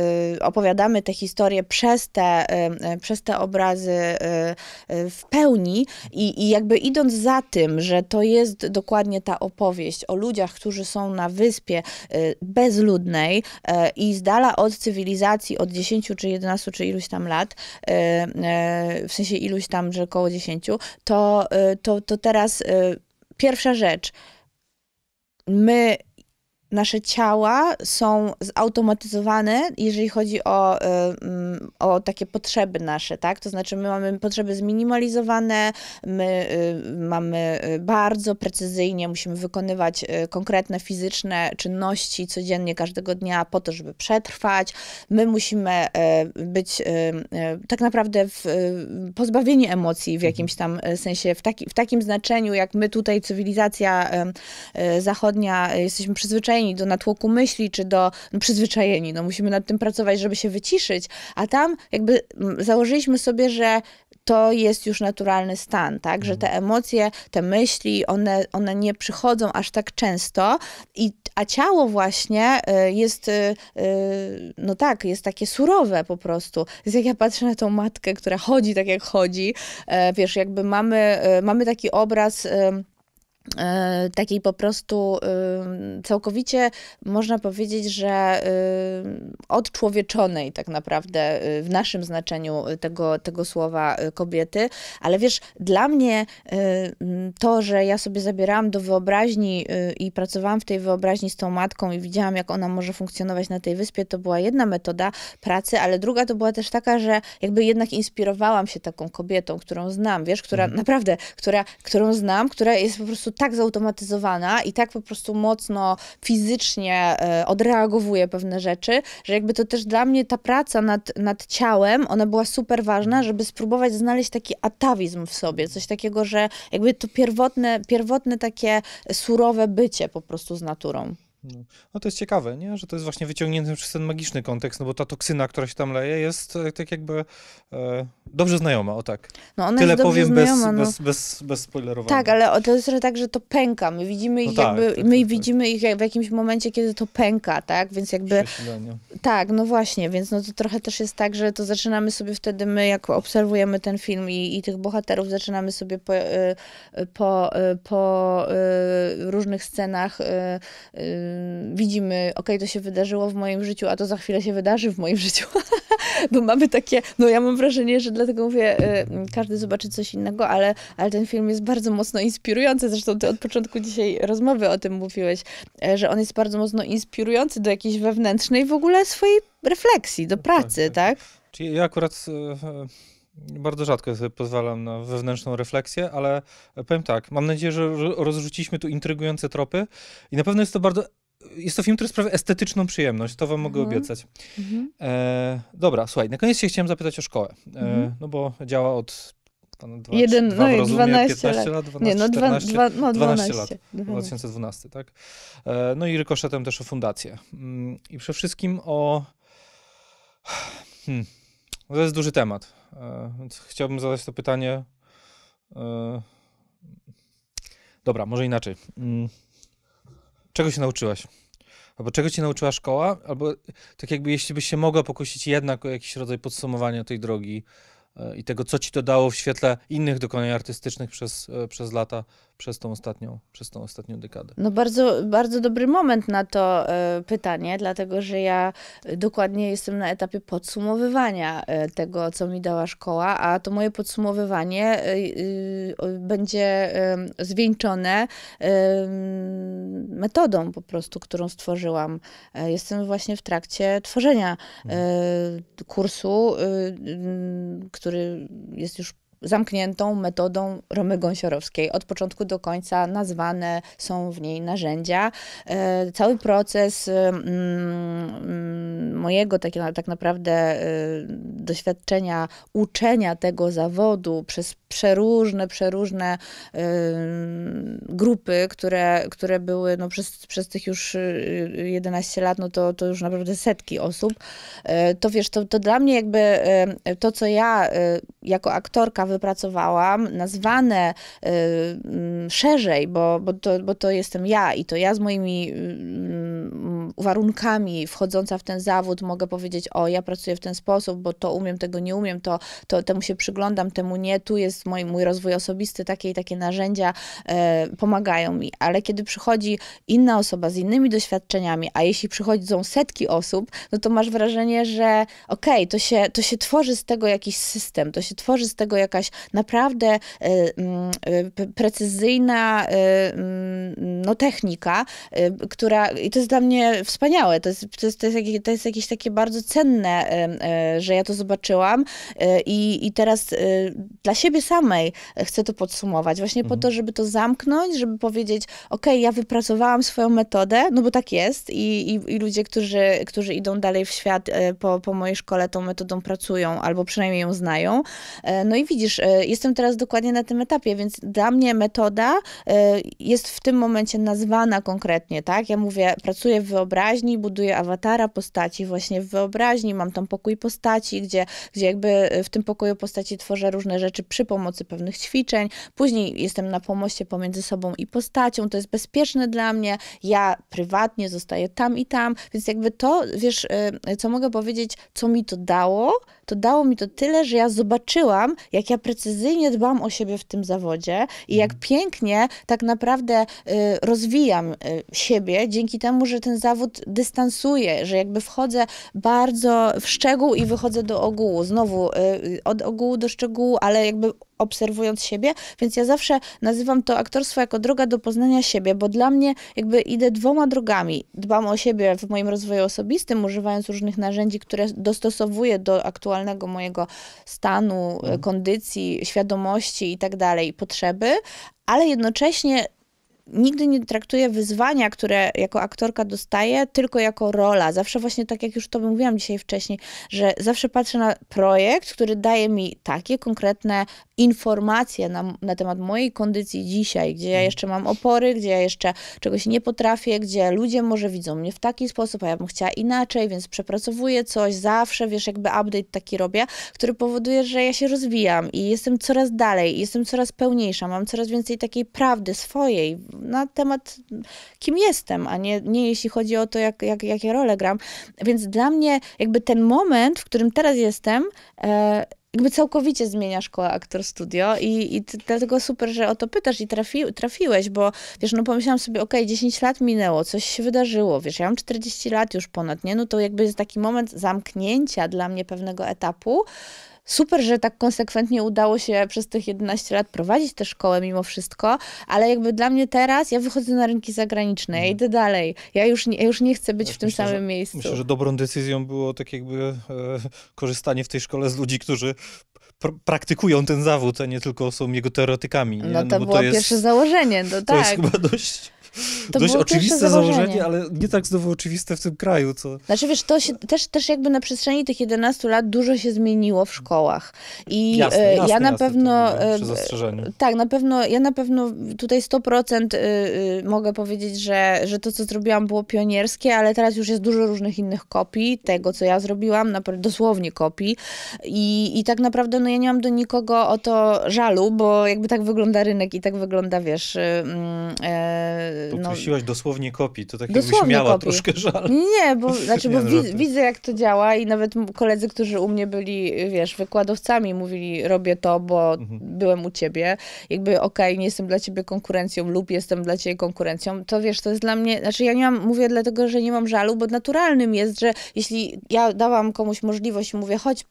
opowiadamy te historie przez te, przez te obrazy w pełni I, i jakby idąc za tym, że to jest dokładnie ta opowieść o ludziach, którzy są na wyspie bezludnej i z dala od cywilizacji od 10 czy 11 czy iluś tam lat, w sensie iluś tam, że około 10, to, to, to teraz Pierwsza rzecz. My nasze ciała są zautomatyzowane, jeżeli chodzi o, y, mm, o takie potrzeby nasze, tak? To znaczy my mamy potrzeby zminimalizowane, my y, mamy y, bardzo precyzyjnie, musimy wykonywać konkretne fizyczne czynności codziennie, każdego dnia po to, żeby przetrwać. My musimy być tak naprawdę w, pozbawieni emocji w jakimś tam sensie, w, taki, w takim znaczeniu, jak my tutaj, cywilizacja zachodnia, jesteśmy przyzwyczajeni przyzwyczajeni do natłoku myśli, czy do no, przyzwyczajeni, no musimy nad tym pracować, żeby się wyciszyć, a tam jakby mm, założyliśmy sobie, że to jest już naturalny stan, tak? Że te mhm. emocje, te myśli, one, one nie przychodzą aż tak często, i, a ciało właśnie y, jest, y, y, no tak, jest takie surowe po prostu. Więc jak ja patrzę na tą matkę, która chodzi tak jak chodzi, e, wiesz, jakby mamy, e, mamy taki obraz E, takiej po prostu y, całkowicie można powiedzieć, że y, odczłowieczonej tak naprawdę y, w naszym znaczeniu tego, tego słowa kobiety, ale wiesz, dla mnie to, że ja sobie zabierałam do wyobraźni i pracowałam w tej wyobraźni z tą matką i widziałam, jak ona może funkcjonować na tej wyspie, to była jedna metoda pracy, ale druga to była też taka, że jakby jednak inspirowałam się taką kobietą, którą znam, wiesz, która mhm. naprawdę, która, którą znam, która jest po prostu prostu tak zautomatyzowana i tak po prostu mocno fizycznie e, odreagowuje pewne rzeczy, że jakby to też dla mnie ta praca nad, nad ciałem, ona była super ważna, mhm. żeby spróbować znaleźć taki atawizm w sobie, coś takiego, że jakby to pierwotne, pierwotne takie surowe bycie po prostu z naturą. No, no to jest ciekawe, nie? że to jest właśnie wyciągnięty przez ten magiczny kontekst, no bo ta toksyna, która się tam leje, jest e, tak jakby e, Dobrze znajoma, o tak. No ona Tyle jest powiem znajoma, bez, no. bez, bez, bez spoilerowania. Tak, ale to jest trochę tak, że to pęka. My widzimy no ich no tak, jakby, tak, tak, my tak, widzimy ich w jakimś momencie, kiedy to pęka, tak? Więc jakby... Tak, no właśnie, więc no to trochę też jest tak, że to zaczynamy sobie wtedy, my jak obserwujemy ten film i, i tych bohaterów, zaczynamy sobie po, y, y, po, y, po różnych scenach widzimy, okej, okay, to się wydarzyło w moim życiu, a to za chwilę się wydarzy w moim życiu bo mamy takie, no ja mam wrażenie, że dlatego mówię, y, każdy zobaczy coś innego, ale, ale ten film jest bardzo mocno inspirujący, zresztą ty od początku dzisiaj rozmowy o tym mówiłeś, e, że on jest bardzo mocno inspirujący do jakiejś wewnętrznej w ogóle swojej refleksji, do tak, pracy, tak? tak? Czyli ja akurat e, e, bardzo rzadko sobie pozwalam na wewnętrzną refleksję, ale powiem tak, mam nadzieję, że rozrzuciliśmy tu intrygujące tropy i na pewno jest to bardzo jest to film, który sprawia estetyczną przyjemność, to wam mhm. mogę obiecać. Mhm. E, dobra, słuchaj, na koniec się chciałem zapytać o szkołę, e, mhm. no bo działa od dwa, Jeden, dwa, no i rozumie, 12 15 lat, 12, nie, no, 14, dwa, dwa, no 12, 12 lat, 2012, tak? E, no i rykoszetem też o fundację. Mm, I przede wszystkim o... Hmm, no to jest duży temat, e, chciałbym zadać to pytanie... E, dobra, może inaczej. Mm. Czego się nauczyłaś? Albo czego cię nauczyła szkoła? Albo tak jakby jeśli byś się mogła pokusić jednak o jakiś rodzaj podsumowania tej drogi, E, i tego, co ci to dało w świetle innych dokonań artystycznych przez, e, przez lata, przez tą, ostatnią, przez tą ostatnią dekadę? No bardzo, bardzo dobry moment na to e, pytanie, dlatego że ja dokładnie jestem na etapie podsumowywania tego, co mi dała szkoła, a to moje podsumowywanie będzie zwieńczone metodą po prostu, którą stworzyłam. Jestem właśnie w trakcie tworzenia mhm. kursu, który jest już zamkniętą metodą Romy Gąsiorowskiej. Od początku do końca nazwane są w niej narzędzia. E, cały proces e, mm, mojego tak, tak naprawdę e, doświadczenia uczenia tego zawodu przez przeróżne, przeróżne grupy, które, które były no, przez, przez tych już 11 lat, no to, to już naprawdę setki osób, to wiesz, to, to dla mnie jakby to, co ja jako aktorka wypracowałam, nazwane y, mm, szerzej, bo, bo, to, bo to jestem ja i to ja z moimi y, mm, warunkami wchodząca w ten zawód mogę powiedzieć, o ja pracuję w ten sposób, bo to umiem, tego nie umiem, to, to temu się przyglądam, temu nie, tu jest mój, mój rozwój osobisty, takie i takie narzędzia y, pomagają mi, ale kiedy przychodzi inna osoba z innymi doświadczeniami, a jeśli przychodzą setki osób, no to masz wrażenie, że okej, okay, to, się, to się tworzy z tego jakiś system, to się tworzy z tego jakaś jakaś naprawdę e, mm, e, precyzyjna e, mm, no, technika, która, i to jest dla mnie wspaniałe, to jest, to jest, to jest, jakieś, to jest jakieś takie bardzo cenne, że ja to zobaczyłam i, i teraz dla siebie samej chcę to podsumować, właśnie mhm. po to, mhm. żeby to zamknąć, żeby powiedzieć, ok, ja wypracowałam swoją metodę, no bo tak jest i, i, i ludzie, którzy, którzy idą dalej w świat po, po mojej szkole tą metodą pracują, albo przynajmniej ją znają, no i widzisz, widzisz, e, jestem teraz dokładnie na tym etapie, więc dla mnie metoda e, jest w tym momencie nazwana konkretnie, tak? Ja mówię, pracuję w wyobraźni, buduję awatara postaci właśnie w wyobraźni, mam tam pokój postaci, gdzie, gdzie jakby e, w tym pokoju postaci tworzę różne rzeczy przy pomocy pewnych ćwiczeń, później jestem na pomoście pomiędzy sobą i postacią, to jest bezpieczne dla mnie, ja prywatnie zostaję tam i tam, więc jakby to, wiesz, co mogę powiedzieć, co mi to dało, to dało mi to tyle, że ja zobaczyłam, jak ja precyzyjnie dbam o siebie w tym zawodzie i jak mhm. pięknie tak naprawdę y, rozwijam y, siebie dzięki temu, że ten zawód dystansuje, że jakby wchodzę bardzo w szczegół i wychodzę do ogółu. Znowu y, od ogółu do szczegółu, ale jakby obserwując siebie, więc ja zawsze nazywam to aktorstwo jako droga do poznania siebie, bo dla mnie jakby idę dwoma drogami. Dbam o siebie w moim rozwoju osobistym, używając różnych narzędzi, które dostosowuję do aktualnego mojego stanu, mhm. kondycji, świadomości i tak dalej, potrzeby, ale jednocześnie nigdy nie traktuję wyzwania, które jako aktorka dostaję, tylko jako rola. Zawsze właśnie tak, jak już to mówiłam dzisiaj wcześniej, że zawsze patrzę na projekt, który daje mi takie konkretne informacje na, na temat mojej kondycji dzisiaj, gdzie ja mm. jeszcze mam opory, gdzie ja jeszcze czegoś nie potrafię, gdzie ludzie może widzą mnie w taki sposób, a ja bym chciała inaczej, więc przepracowuję coś, zawsze, wiesz, jakby update taki robię, który powoduje, że ja się rozwijam i jestem coraz dalej, jestem coraz pełniejsza, mam coraz więcej takiej prawdy swojej na temat kim jestem, a nie, nie jeśli chodzi o to, jak, jak, jakie role gram. Więc dla mnie jakby ten moment, w którym teraz jestem, e, jakby całkowicie zmienia szkołę aktor studio i, i dlatego super, że o to pytasz i trafi, trafiłeś, bo wiesz, no pomyślałam sobie, okej, okay, 10 lat minęło, coś się wydarzyło, wiesz, ja mam 40 lat już ponad, nie? No to jakby jest taki moment zamknięcia dla mnie pewnego etapu, super, że tak konsekwentnie udało się przez tych 11 lat prowadzić tę szkołę mimo wszystko, ale jakby dla mnie teraz, ja wychodzę na rynki zagraniczne, ja mhm. idę dalej, ja już nie, ja już nie chcę być w tym myślę, samym że, miejscu. Myślę, że dobrą decyzją było tak jakby e, korzystanie w tej szkole z ludzi, którzy pr praktykują ten zawód, a nie tylko są jego teoretykami. Nie? No to no było to jest, pierwsze założenie, no tak. To jest tak. chyba dość to Dość oczywiste założenie. ale nie tak znowu oczywiste w tym kraju. Co... Znaczy wiesz, to się, też, też jakby na przestrzeni tych 11 lat dużo się zmieniło w szkołach. I e, jasne, jasne, ja na jasne, pewno... E, tak, na pewno, ja na pewno tutaj 100% y, y, mogę powiedzieć, że, że to, co zrobiłam było pionierskie, ale teraz już jest dużo różnych innych kopii tego, co ja zrobiłam, dosłownie kopii. I, I tak naprawdę no, ja nie mam do nikogo o to żalu, bo jakby tak wygląda rynek i tak wygląda, wiesz, yy, yy, Y, no, Poprosiłaś no, dosłownie kopii, to tak jakbyś miała kopii. troszkę żal. Nie, bo, znaczy, bo no, widzę jak to działa i nawet koledzy, którzy u mnie byli, wiesz, wykładowcami, mówili robię to, bo mhm. byłem u ciebie. Jakby okej, okay, nie jestem dla ciebie konkurencją lub jestem dla ciebie konkurencją, to wiesz, to jest dla mnie, znaczy ja nie mam, mówię dlatego, że nie mam żalu, bo naturalnym jest, że jeśli ja dałam komuś możliwość mówię chodź,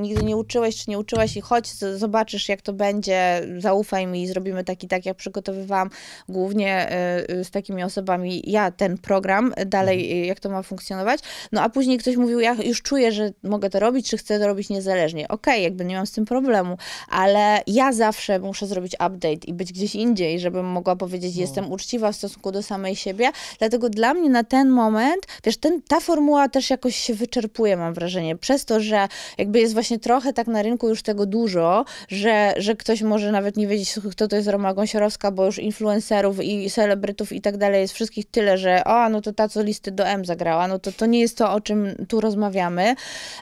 nigdy nie uczyłeś czy nie uczyłaś i chodź, zobaczysz jak to będzie, zaufaj mi, i zrobimy taki tak, jak przygotowywałam głównie y, Y, z takimi osobami ja ten program dalej, mhm. y, jak to ma funkcjonować. No a później ktoś mówił, ja już czuję, że mogę to robić, czy chcę to robić niezależnie. Okej, okay, jakby nie mam z tym problemu, ale ja zawsze muszę zrobić update i być gdzieś indziej, żebym mogła powiedzieć, no. jestem uczciwa w stosunku do samej siebie. Dlatego dla mnie na ten moment, wiesz, ten, ta formuła też jakoś się wyczerpuje, mam wrażenie, przez to, że jakby jest właśnie trochę tak na rynku już tego dużo, że, że ktoś może nawet nie wiedzieć, kto to jest Roma Gąsiorowska, bo już influencerów i celeb celebrytów i tak dalej, jest wszystkich tyle, że o, no to ta, co listy do M zagrała, no to to nie jest to, o czym tu rozmawiamy.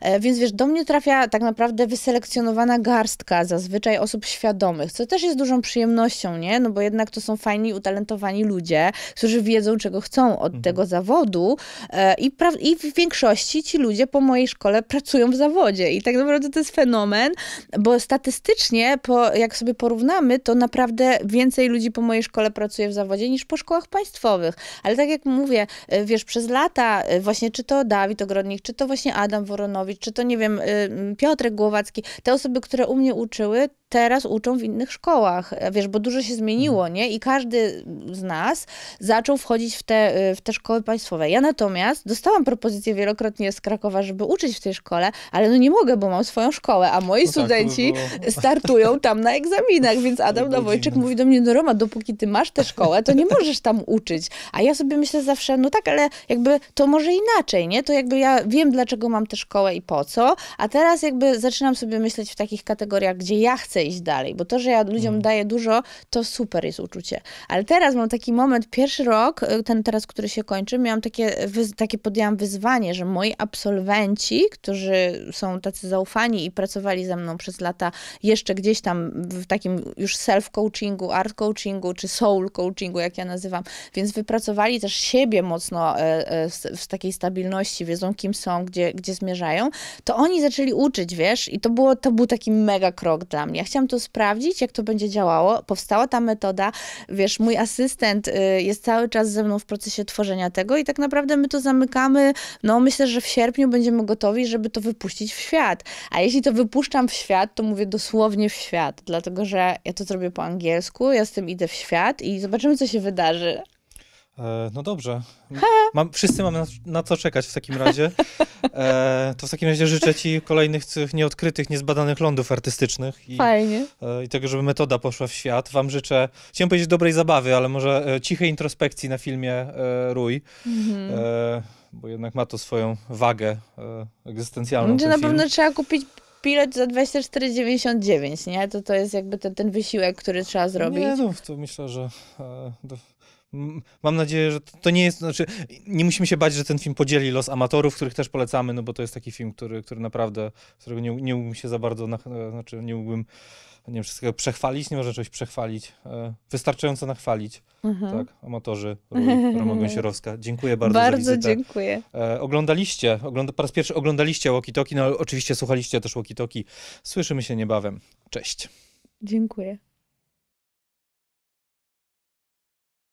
E, więc wiesz, do mnie trafia tak naprawdę wyselekcjonowana garstka zazwyczaj osób świadomych, co też jest dużą przyjemnością, nie? No bo jednak to są fajni, utalentowani ludzie, którzy wiedzą, czego chcą od mhm. tego zawodu e, I, I, w większości ci ludzie po mojej szkole pracują w zawodzie i tak naprawdę to jest fenomen, bo statystycznie, po, jak sobie porównamy, to naprawdę więcej ludzi po mojej szkole pracuje w zawodzie niż po szkołach państwowych. Ale tak jak mówię, e, wiesz, przez lata e, właśnie czy to Dawid Ogrodnik, czy to właśnie Adam Woronowicz, czy to nie wiem, e, Piotrek Głowacki, te osoby, które u mnie uczyły, teraz uczą w innych szkołach, wiesz, bo dużo się zmieniło, mm. nie? I każdy z nas zaczął wchodzić w te, y, w te szkoły państwowe. Ja natomiast dostałam propozycję wielokrotnie z Krakowa, żeby uczyć w tej szkole, ale no nie mogę, bo mam swoją szkołę, a moi no tak, studenci tak, startują tam na egzaminach, więc Adam Nowojczyk mówi do mnie, no Roma, dopóki ty masz tę szkołę, to nie możesz tam uczyć. A ja sobie myślę zawsze, no tak, ale jakby to może inaczej, nie? To jakby ja wiem, dlaczego mam tę szkołę i po co, a teraz jakby zaczynam sobie myśleć w takich kategoriach, gdzie ja chcę chcę iść dalej, bo to, że ja ludziom mm. daję dużo, to super jest uczucie. Ale teraz mam taki moment, pierwszy rok, y, ten teraz, który się kończy, miałam takie, takie podjęłam wyzwanie, że moi absolwenci, którzy są tacy zaufani i pracowali ze mną przez lata jeszcze gdzieś tam w takim już self-coachingu, art-coachingu czy soul-coachingu, jak ja nazywam, więc wypracowali też siebie mocno e, e, w takiej stabilności, wiedzą kim są, gdzie, gdzie zmierzają, to oni zaczęli uczyć, wiesz, i to, było, to był taki mega krok dla mnie chciałam to sprawdzić, jak to będzie działało. Powstała ta metoda, wiesz, mój asystent y, jest cały czas ze mną w procesie tworzenia tego i tak naprawdę my to zamykamy, no myślę, że w sierpniu będziemy gotowi, żeby to wypuścić w świat. A jeśli to wypuszczam w świat, to mówię dosłownie w świat, dlatego że ja to zrobię po angielsku, ja z tym idę w świat i zobaczymy, co się wydarzy. E, no dobrze. Mam, wszyscy mamy na, na, co czekać w takim razie. E, to w takim razie życzę ci kolejnych tych nieodkrytych, niezbadanych lądów artystycznych. I, Fajnie. E, I tego, żeby metoda poszła w świat. Wam życzę, chciałem powiedzieć dobrej zabawy, ale może e, cichej introspekcji na filmie e, Rój. Mhm. E, bo jednak ma to swoją wagę e, egzystencjalną. Gdzie znaczy, na pewno trzeba kupić pilot za 24,99, nie? To to jest jakby ten, ten wysiłek, który trzeba zrobić. Nie, no, to myślę, że... Do mam nadzieję, że to nie jest, znaczy nie musimy się bać, że ten film podzieli los amatorów, których też polecamy, no bo to jest taki film, który, który naprawdę, którego nie, nie mógłbym się za bardzo, na, e, znaczy nie mógłbym nie wiem, wszystkiego przechwalić, nie może czegoś przechwalić, e, wystarczająco nachwalić, mhm. tak, amatorzy, Roman Sierowska. Dziękuję bardzo, bardzo za dziękuję. E, oglądaliście, ogląda, po raz pierwszy oglądaliście Walkie no oczywiście słuchaliście też Walkie Słyszymy się niebawem. Cześć. Dziękuję.